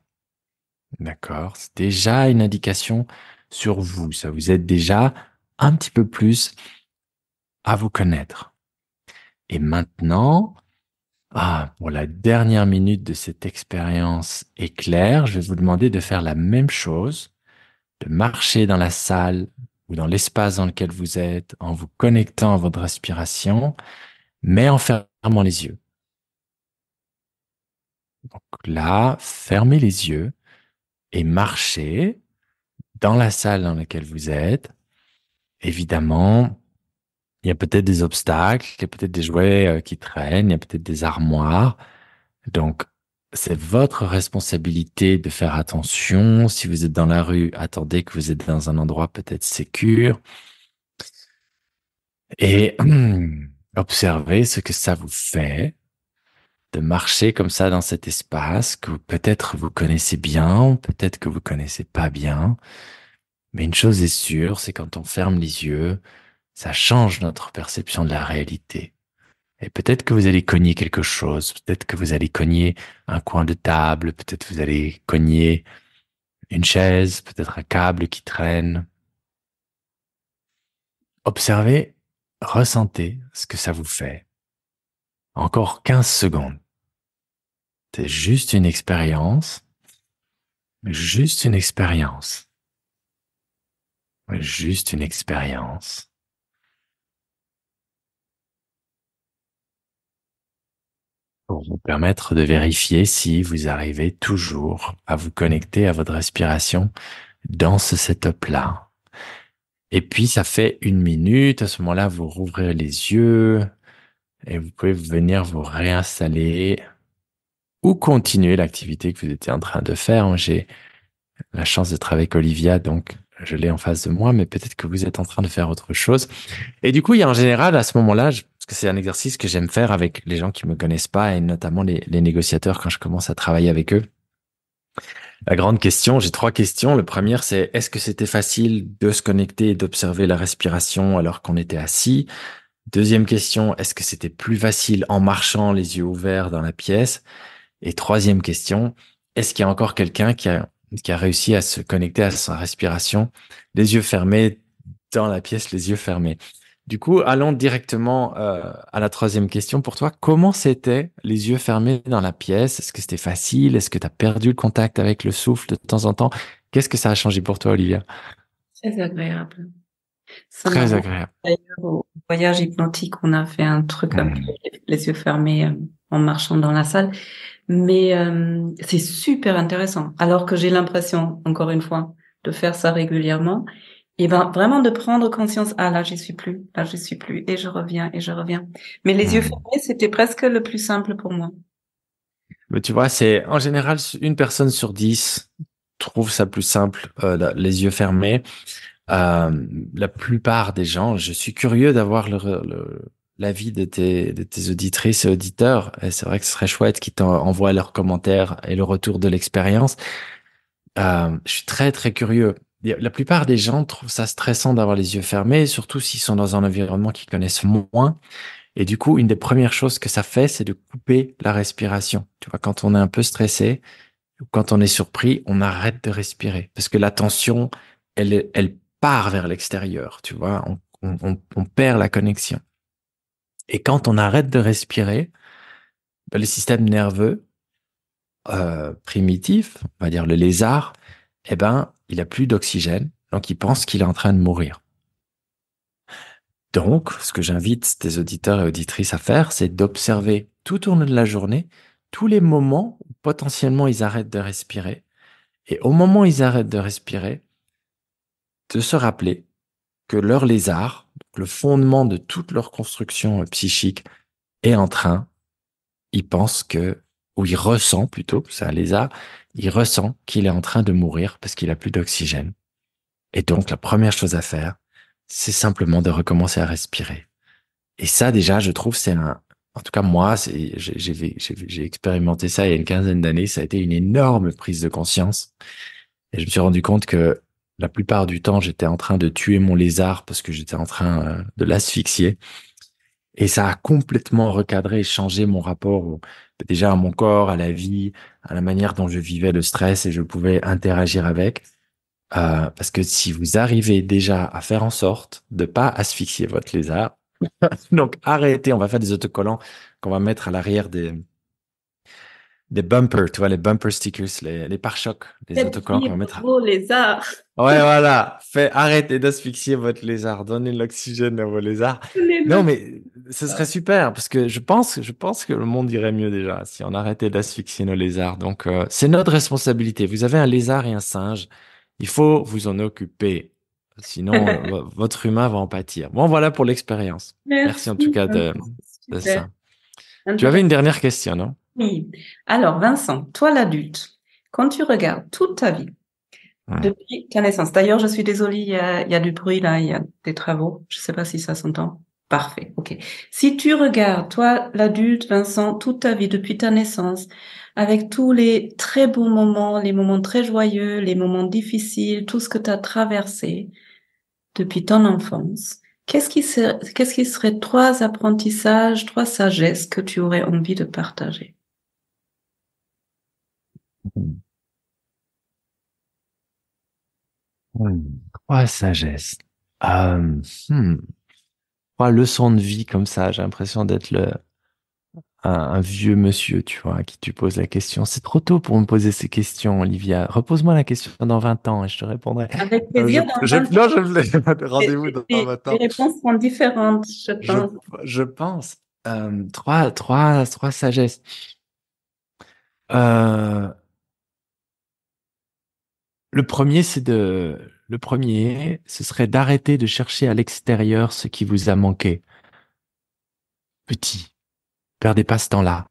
D'accord C'est déjà une indication sur vous. Ça vous aide déjà un petit peu plus à vous connaître. Et maintenant, ah, pour la dernière minute de cette expérience éclair, je vais vous demander de faire la même chose, de marcher dans la salle ou dans l'espace dans lequel vous êtes en vous connectant à votre respiration, mais en fermant les yeux. Donc là, fermez les yeux et marchez dans la salle dans laquelle vous êtes. Évidemment, il y a peut-être des obstacles, il y a peut-être des jouets euh, qui traînent, il y a peut-être des armoires. Donc, c'est votre responsabilité de faire attention. Si vous êtes dans la rue, attendez que vous êtes dans un endroit peut-être sûr Et observez ce que ça vous fait de marcher comme ça dans cet espace que peut-être vous connaissez bien, peut-être que vous connaissez pas bien. Mais une chose est sûre, c'est quand on ferme les yeux, ça change notre perception de la réalité. Et peut-être que vous allez cogner quelque chose, peut-être que vous allez cogner un coin de table, peut-être que vous allez cogner une chaise, peut-être un câble qui traîne. Observez, ressentez ce que ça vous fait. Encore 15 secondes. C'est juste une expérience, juste une expérience, juste une expérience. pour vous permettre de vérifier si vous arrivez toujours à vous connecter à votre respiration dans ce setup-là. Et puis, ça fait une minute. À ce moment-là, vous rouvrez les yeux et vous pouvez venir vous réinstaller ou continuer l'activité que vous étiez en train de faire. J'ai la chance d'être avec Olivia, donc je l'ai en face de moi, mais peut-être que vous êtes en train de faire autre chose. Et du coup, il y a en général, à ce moment-là, parce que c'est un exercice que j'aime faire avec les gens qui me connaissent pas et notamment les, négociateurs quand je commence à travailler avec eux. La grande question, j'ai trois questions. Le première, c'est est-ce que c'était facile de se connecter et d'observer la respiration alors qu'on était assis? Deuxième question, est-ce que c'était plus facile en marchant les yeux ouverts dans la pièce? Et troisième question, est-ce qu'il y a encore quelqu'un qui a qui a réussi à se connecter à sa respiration, les yeux fermés, dans la pièce, les yeux fermés. Du coup, allons directement euh, à la troisième question pour toi. Comment c'était les yeux fermés dans la pièce Est-ce que c'était facile Est-ce que tu as perdu le contact avec le souffle de temps en temps Qu'est-ce que ça a changé pour toi, Olivia Très agréable. Très agréable. D'ailleurs, au voyage hypnotique, on a fait un truc mmh. avec les yeux fermés euh, en marchant dans la salle. Mais euh, c'est super intéressant. Alors que j'ai l'impression, encore une fois, de faire ça régulièrement, et ben vraiment de prendre conscience. Ah là, j'y suis plus. Là, j'y suis plus. Et je reviens et je reviens. Mais les yeux ah. fermés, c'était presque le plus simple pour moi. Mais tu vois, c'est en général une personne sur dix trouve ça plus simple euh, les yeux fermés. Euh, la plupart des gens, je suis curieux d'avoir le l'avis de tes, de tes auditrices et auditeurs. C'est vrai que ce serait chouette qu'ils t'envoient leurs commentaires et le retour de l'expérience. Euh, je suis très, très curieux. La plupart des gens trouvent ça stressant d'avoir les yeux fermés, surtout s'ils sont dans un environnement qu'ils connaissent moins. Et du coup, une des premières choses que ça fait, c'est de couper la respiration. Tu vois, quand on est un peu stressé, quand on est surpris, on arrête de respirer parce que la tension, elle, elle part vers l'extérieur. Tu vois, on perd la connexion. Et quand on arrête de respirer, ben, le système nerveux euh, primitif, on va dire le lézard, eh ben, il a plus d'oxygène, donc il pense qu'il est en train de mourir. Donc, ce que j'invite tes auditeurs et auditrices à faire, c'est d'observer tout au long de la journée tous les moments où potentiellement ils arrêtent de respirer. Et au moment où ils arrêtent de respirer, de se rappeler que leur lézard, le fondement de toute leur construction euh, psychique est en train, il pense que, ou il ressent plutôt, ça, les a il ressent qu'il est en train de mourir parce qu'il a plus d'oxygène. Et donc, la première chose à faire, c'est simplement de recommencer à respirer. Et ça, déjà, je trouve, c'est un, en tout cas, moi, j'ai expérimenté ça il y a une quinzaine d'années. Ça a été une énorme prise de conscience. Et je me suis rendu compte que la plupart du temps, j'étais en train de tuer mon lézard parce que j'étais en train euh, de l'asphyxier. Et ça a complètement recadré et changé mon rapport déjà à mon corps, à la vie, à la manière dont je vivais le stress et je pouvais interagir avec. Euh, parce que si vous arrivez déjà à faire en sorte de pas asphyxier votre lézard, donc arrêtez, on va faire des autocollants qu'on va mettre à l'arrière des, des bumpers, tu vois, les bumper stickers, les, les pare-chocs, les autocollants qu'on va mettre. lézards. Ouais, voilà. Fait, arrêtez d'asphyxier votre lézard. Donnez l'oxygène à vos lézards. non, mais ce serait super parce que je pense, je pense que le monde irait mieux déjà si on arrêtait d'asphyxier nos lézards. Donc, euh, c'est notre responsabilité. Vous avez un lézard et un singe. Il faut vous en occuper. Sinon, votre humain va en pâtir. Bon, voilà pour l'expérience. Merci, en tout cas de, de ça. Tu avais une dernière question, non? Oui. Alors, Vincent, toi l'adulte, quand tu regardes toute ta vie, depuis ta naissance, d'ailleurs, je suis désolée, il y, a, du bruit là, il y a des travaux, je ne sais pas si ça s'entend. Parfait, ok. Si tu regardes, toi l'adulte, Vincent, toute ta vie, depuis ta naissance, avec tous les très beaux moments, les moments très joyeux, les moments difficiles, tout ce que tu as traversé depuis ton enfance, Qu'est-ce qui, qui, serait trois apprentissages, trois sagesses que tu aurais envie de partager Trois hmm. oh, sagesse. Trois euh, hmm. oh, leçons de vie comme ça. J'ai l'impression d'être le un, vieux monsieur, tu vois, à qui tu poses la question. C'est trop tôt pour me poser ces questions, Olivia. Repose-moi la question dans 20 ans et je te répondrai. Avec plaisir. Euh, je, non, rendez-vous dans 20 ans. Les réponses sont différentes, je pense. Je, pense. Euh, trois, trois, trois, sagesse. Euh, le premier, c'est de, le premier, ce serait d'arrêter de chercher à l'extérieur ce qui vous a manqué. Petit. Perdez pas ce temps-là.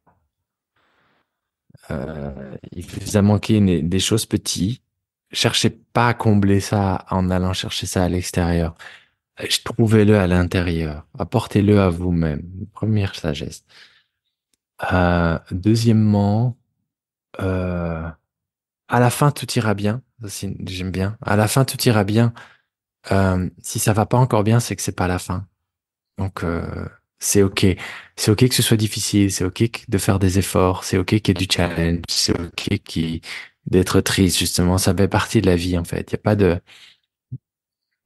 Euh, il vous a manqué des choses petites. Cherchez pas à combler ça en allant chercher ça à l'extérieur. Euh, trouvez-le à l'intérieur. Apportez-le à vous-même. Première sagesse. Euh, deuxièmement, euh, à la fin, tout ira bien. J'aime bien. À la fin, tout ira bien. Euh, si ça va pas encore bien, c'est que c'est pas la fin. Donc euh, c'est ok. C'est ok que ce soit difficile. C'est ok de faire des efforts. C'est ok qu'il y ait du challenge. C'est ok qui d'être triste justement. Ça fait partie de la vie en fait. Il y a pas de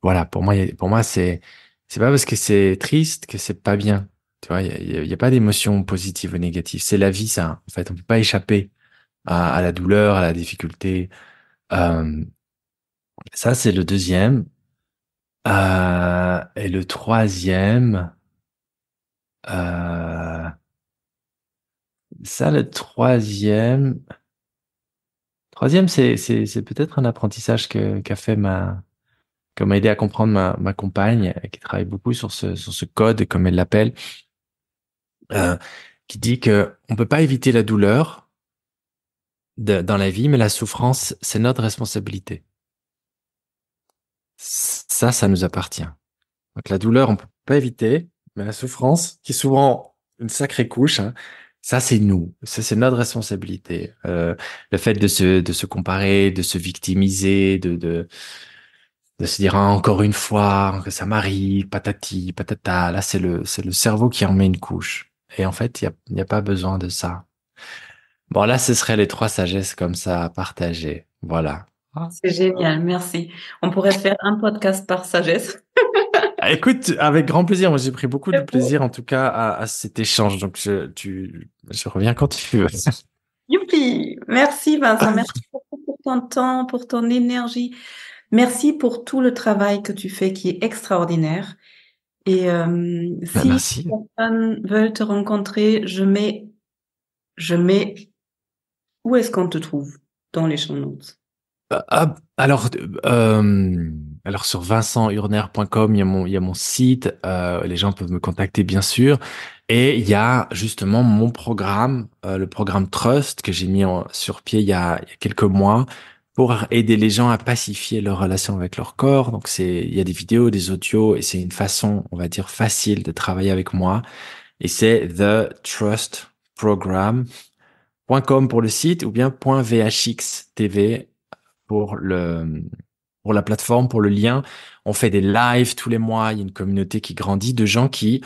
voilà. Pour moi, pour moi c'est c'est pas parce que c'est triste que c'est pas bien. Tu vois, il y, a pas d'émotion positive ou négative. C'est la vie ça. En fait, on peut pas échapper à la douleur, à la difficulté. Euh, ça, c'est le deuxième. Euh, et le troisième, euh, ça, le troisième, troisième, c'est, c'est, c'est peut-être un apprentissage que, qu'a fait ma, comme m'a aidé à comprendre ma, ma compagne, euh, qui travaille beaucoup sur ce, sur ce code, comme elle l'appelle, euh, qui dit que on peut pas éviter la douleur, dans la vie, mais la souffrance, c'est notre responsabilité. Ça, ça nous appartient. Donc la douleur, on peut pas éviter, mais la souffrance, qui est souvent une sacrée couche, hein, ça c'est nous, ça c'est notre responsabilité. Euh, le fait de se, de se comparer, de se victimiser, de, de, se dire ah, encore une fois que ça m'arrive, patati, patata, là c'est le, c'est le cerveau qui en met une couche. Et en fait, il n'y a pas besoin de ça. Bon, là, ce seraient les trois sagesses comme ça à partager. Voilà. Ah. C'est génial, merci. On pourrait faire un podcast par sagesse. Ah, écoute, avec grand plaisir. Moi, j'ai pris beaucoup de plaisir, en tout cas, à, cet échange. Donc, je, tu, je reviens quand tu veux. Youpi Merci, Vincent. Merci beaucoup pour ton temps, pour ton énergie. Merci pour tout le travail que tu fais qui est extraordinaire. Et euh, bah, si les personnes veulent te rencontrer, je mets, je mets où est-ce qu'on te trouve dans les champs notes bah, ah, alors, euh, alors sur vincenturner.com, il y a mon, il y a mon site. Euh, les gens peuvent me contacter bien sûr. Et il y a justement mon programme, euh, le programme Trust que j'ai mis en, sur pied il y, a, il y, a, quelques mois pour aider les gens à pacifier leur relation avec leur corps. Donc c'est, il y a des vidéos, des audios et c'est une façon, on va dire, facile de travailler avec moi. Et c'est The Trust Program. .com pour le site ou bien .vhx.tv pour le pour la plateforme, pour le lien. On fait des lives tous les mois. Il y a une communauté qui grandit de gens qui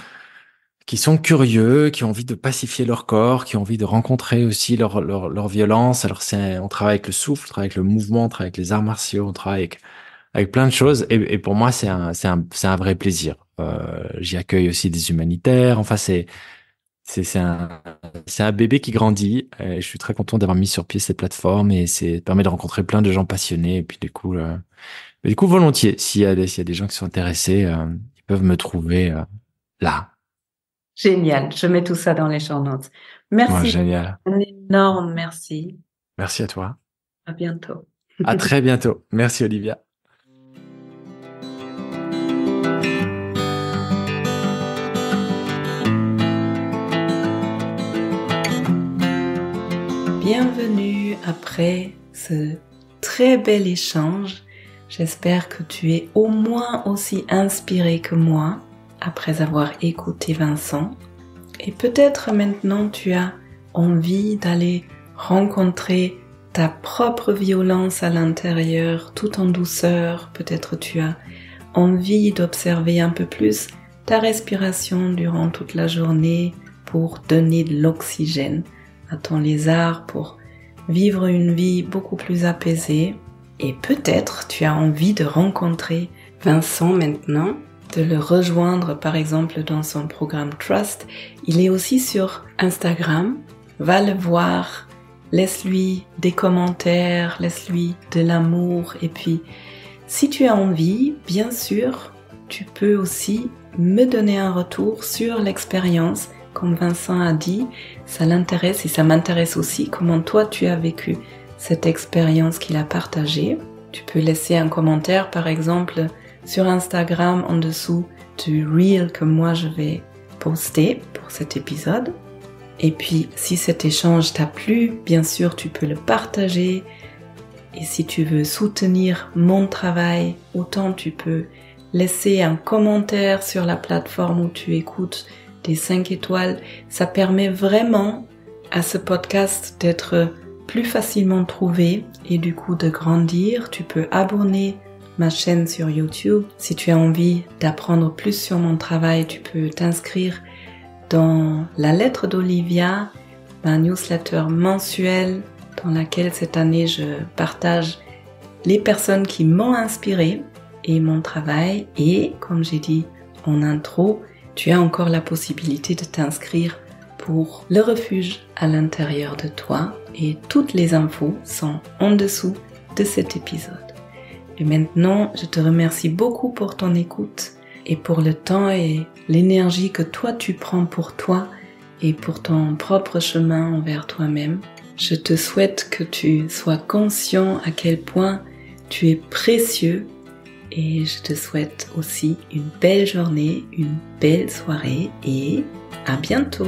qui sont curieux, qui ont envie de pacifier leur corps, qui ont envie de rencontrer aussi leur, leur, violence. Alors c'est, on travaille avec le souffle, on travaille avec le mouvement, on travaille avec les arts martiaux, on travaille avec, avec plein de choses. Et, pour moi, c'est un, c'est un, c'est un vrai plaisir. Euh, j'y accueille aussi des humanitaires. Enfin, c'est, c'est un, bébé qui grandit. Euh, et je suis très content d'avoir mis sur pied cette plateforme et ça permet de rencontrer plein de gens passionnés. Et puis du coup, euh, du coup volontiers, s'il y, a des, y a des gens qui sont intéressés, euh, ils peuvent me trouver là. Génial, je mets tout ça dans les champs notes. Merci. génial. Un énorme merci. Merci à toi. À bientôt. à très bientôt. Merci Olivia. bienvenue après ce très bel échange. J'espère que tu es au moins aussi inspiré que moi après avoir écouté Vincent. Et peut-être maintenant tu as envie d'aller rencontrer ta propre violence à l'intérieur tout en douceur. Peut-être tu as envie d'observer un peu plus ta respiration durant toute la journée pour donner de l'oxygène Attends ton lézard pour vivre une vie beaucoup plus apaisée. Et peut-être tu as envie de rencontrer Vincent maintenant, de le rejoindre par exemple dans son programme Trust. Il est aussi sur Instagram. Va le voir, laisse-lui des commentaires, laisse-lui de l'amour. Et puis, si tu as envie, bien sûr, tu peux aussi me donner un retour sur l'expérience comme Vincent a dit, ça l'intéresse et ça m'intéresse aussi comment toi tu as vécu cette expérience qu'il a partagée. Tu peux laisser un commentaire par exemple sur Instagram en dessous du reel que moi je vais poster pour cet épisode. Et puis si cet échange t'a plu, bien sûr tu peux le partager. Et si tu veux soutenir mon travail, autant tu peux laisser un commentaire sur la plateforme où tu écoutes les 5 étoiles. Ça permet vraiment à ce podcast d'être plus facilement trouvé et du coup de grandir. Tu peux abonner ma chaîne sur YouTube. Si tu as envie d'apprendre plus sur mon travail, tu peux t'inscrire dans la lettre d'Olivia, ma newsletter mensuelle dans laquelle cette année je partage les personnes qui m'ont inspiré et mon travail et comme j'ai dit en intro, tu as encore la possibilité de t'inscrire pour le refuge à l'intérieur de toi et toutes les infos sont en dessous de cet épisode. Et maintenant, je te remercie beaucoup pour ton écoute et pour le temps et l'énergie que toi tu prends pour toi et pour ton propre chemin envers toi-même. Je te souhaite que tu sois conscient à quel point tu es précieux et je te souhaite aussi une belle journée, une belle soirée et à bientôt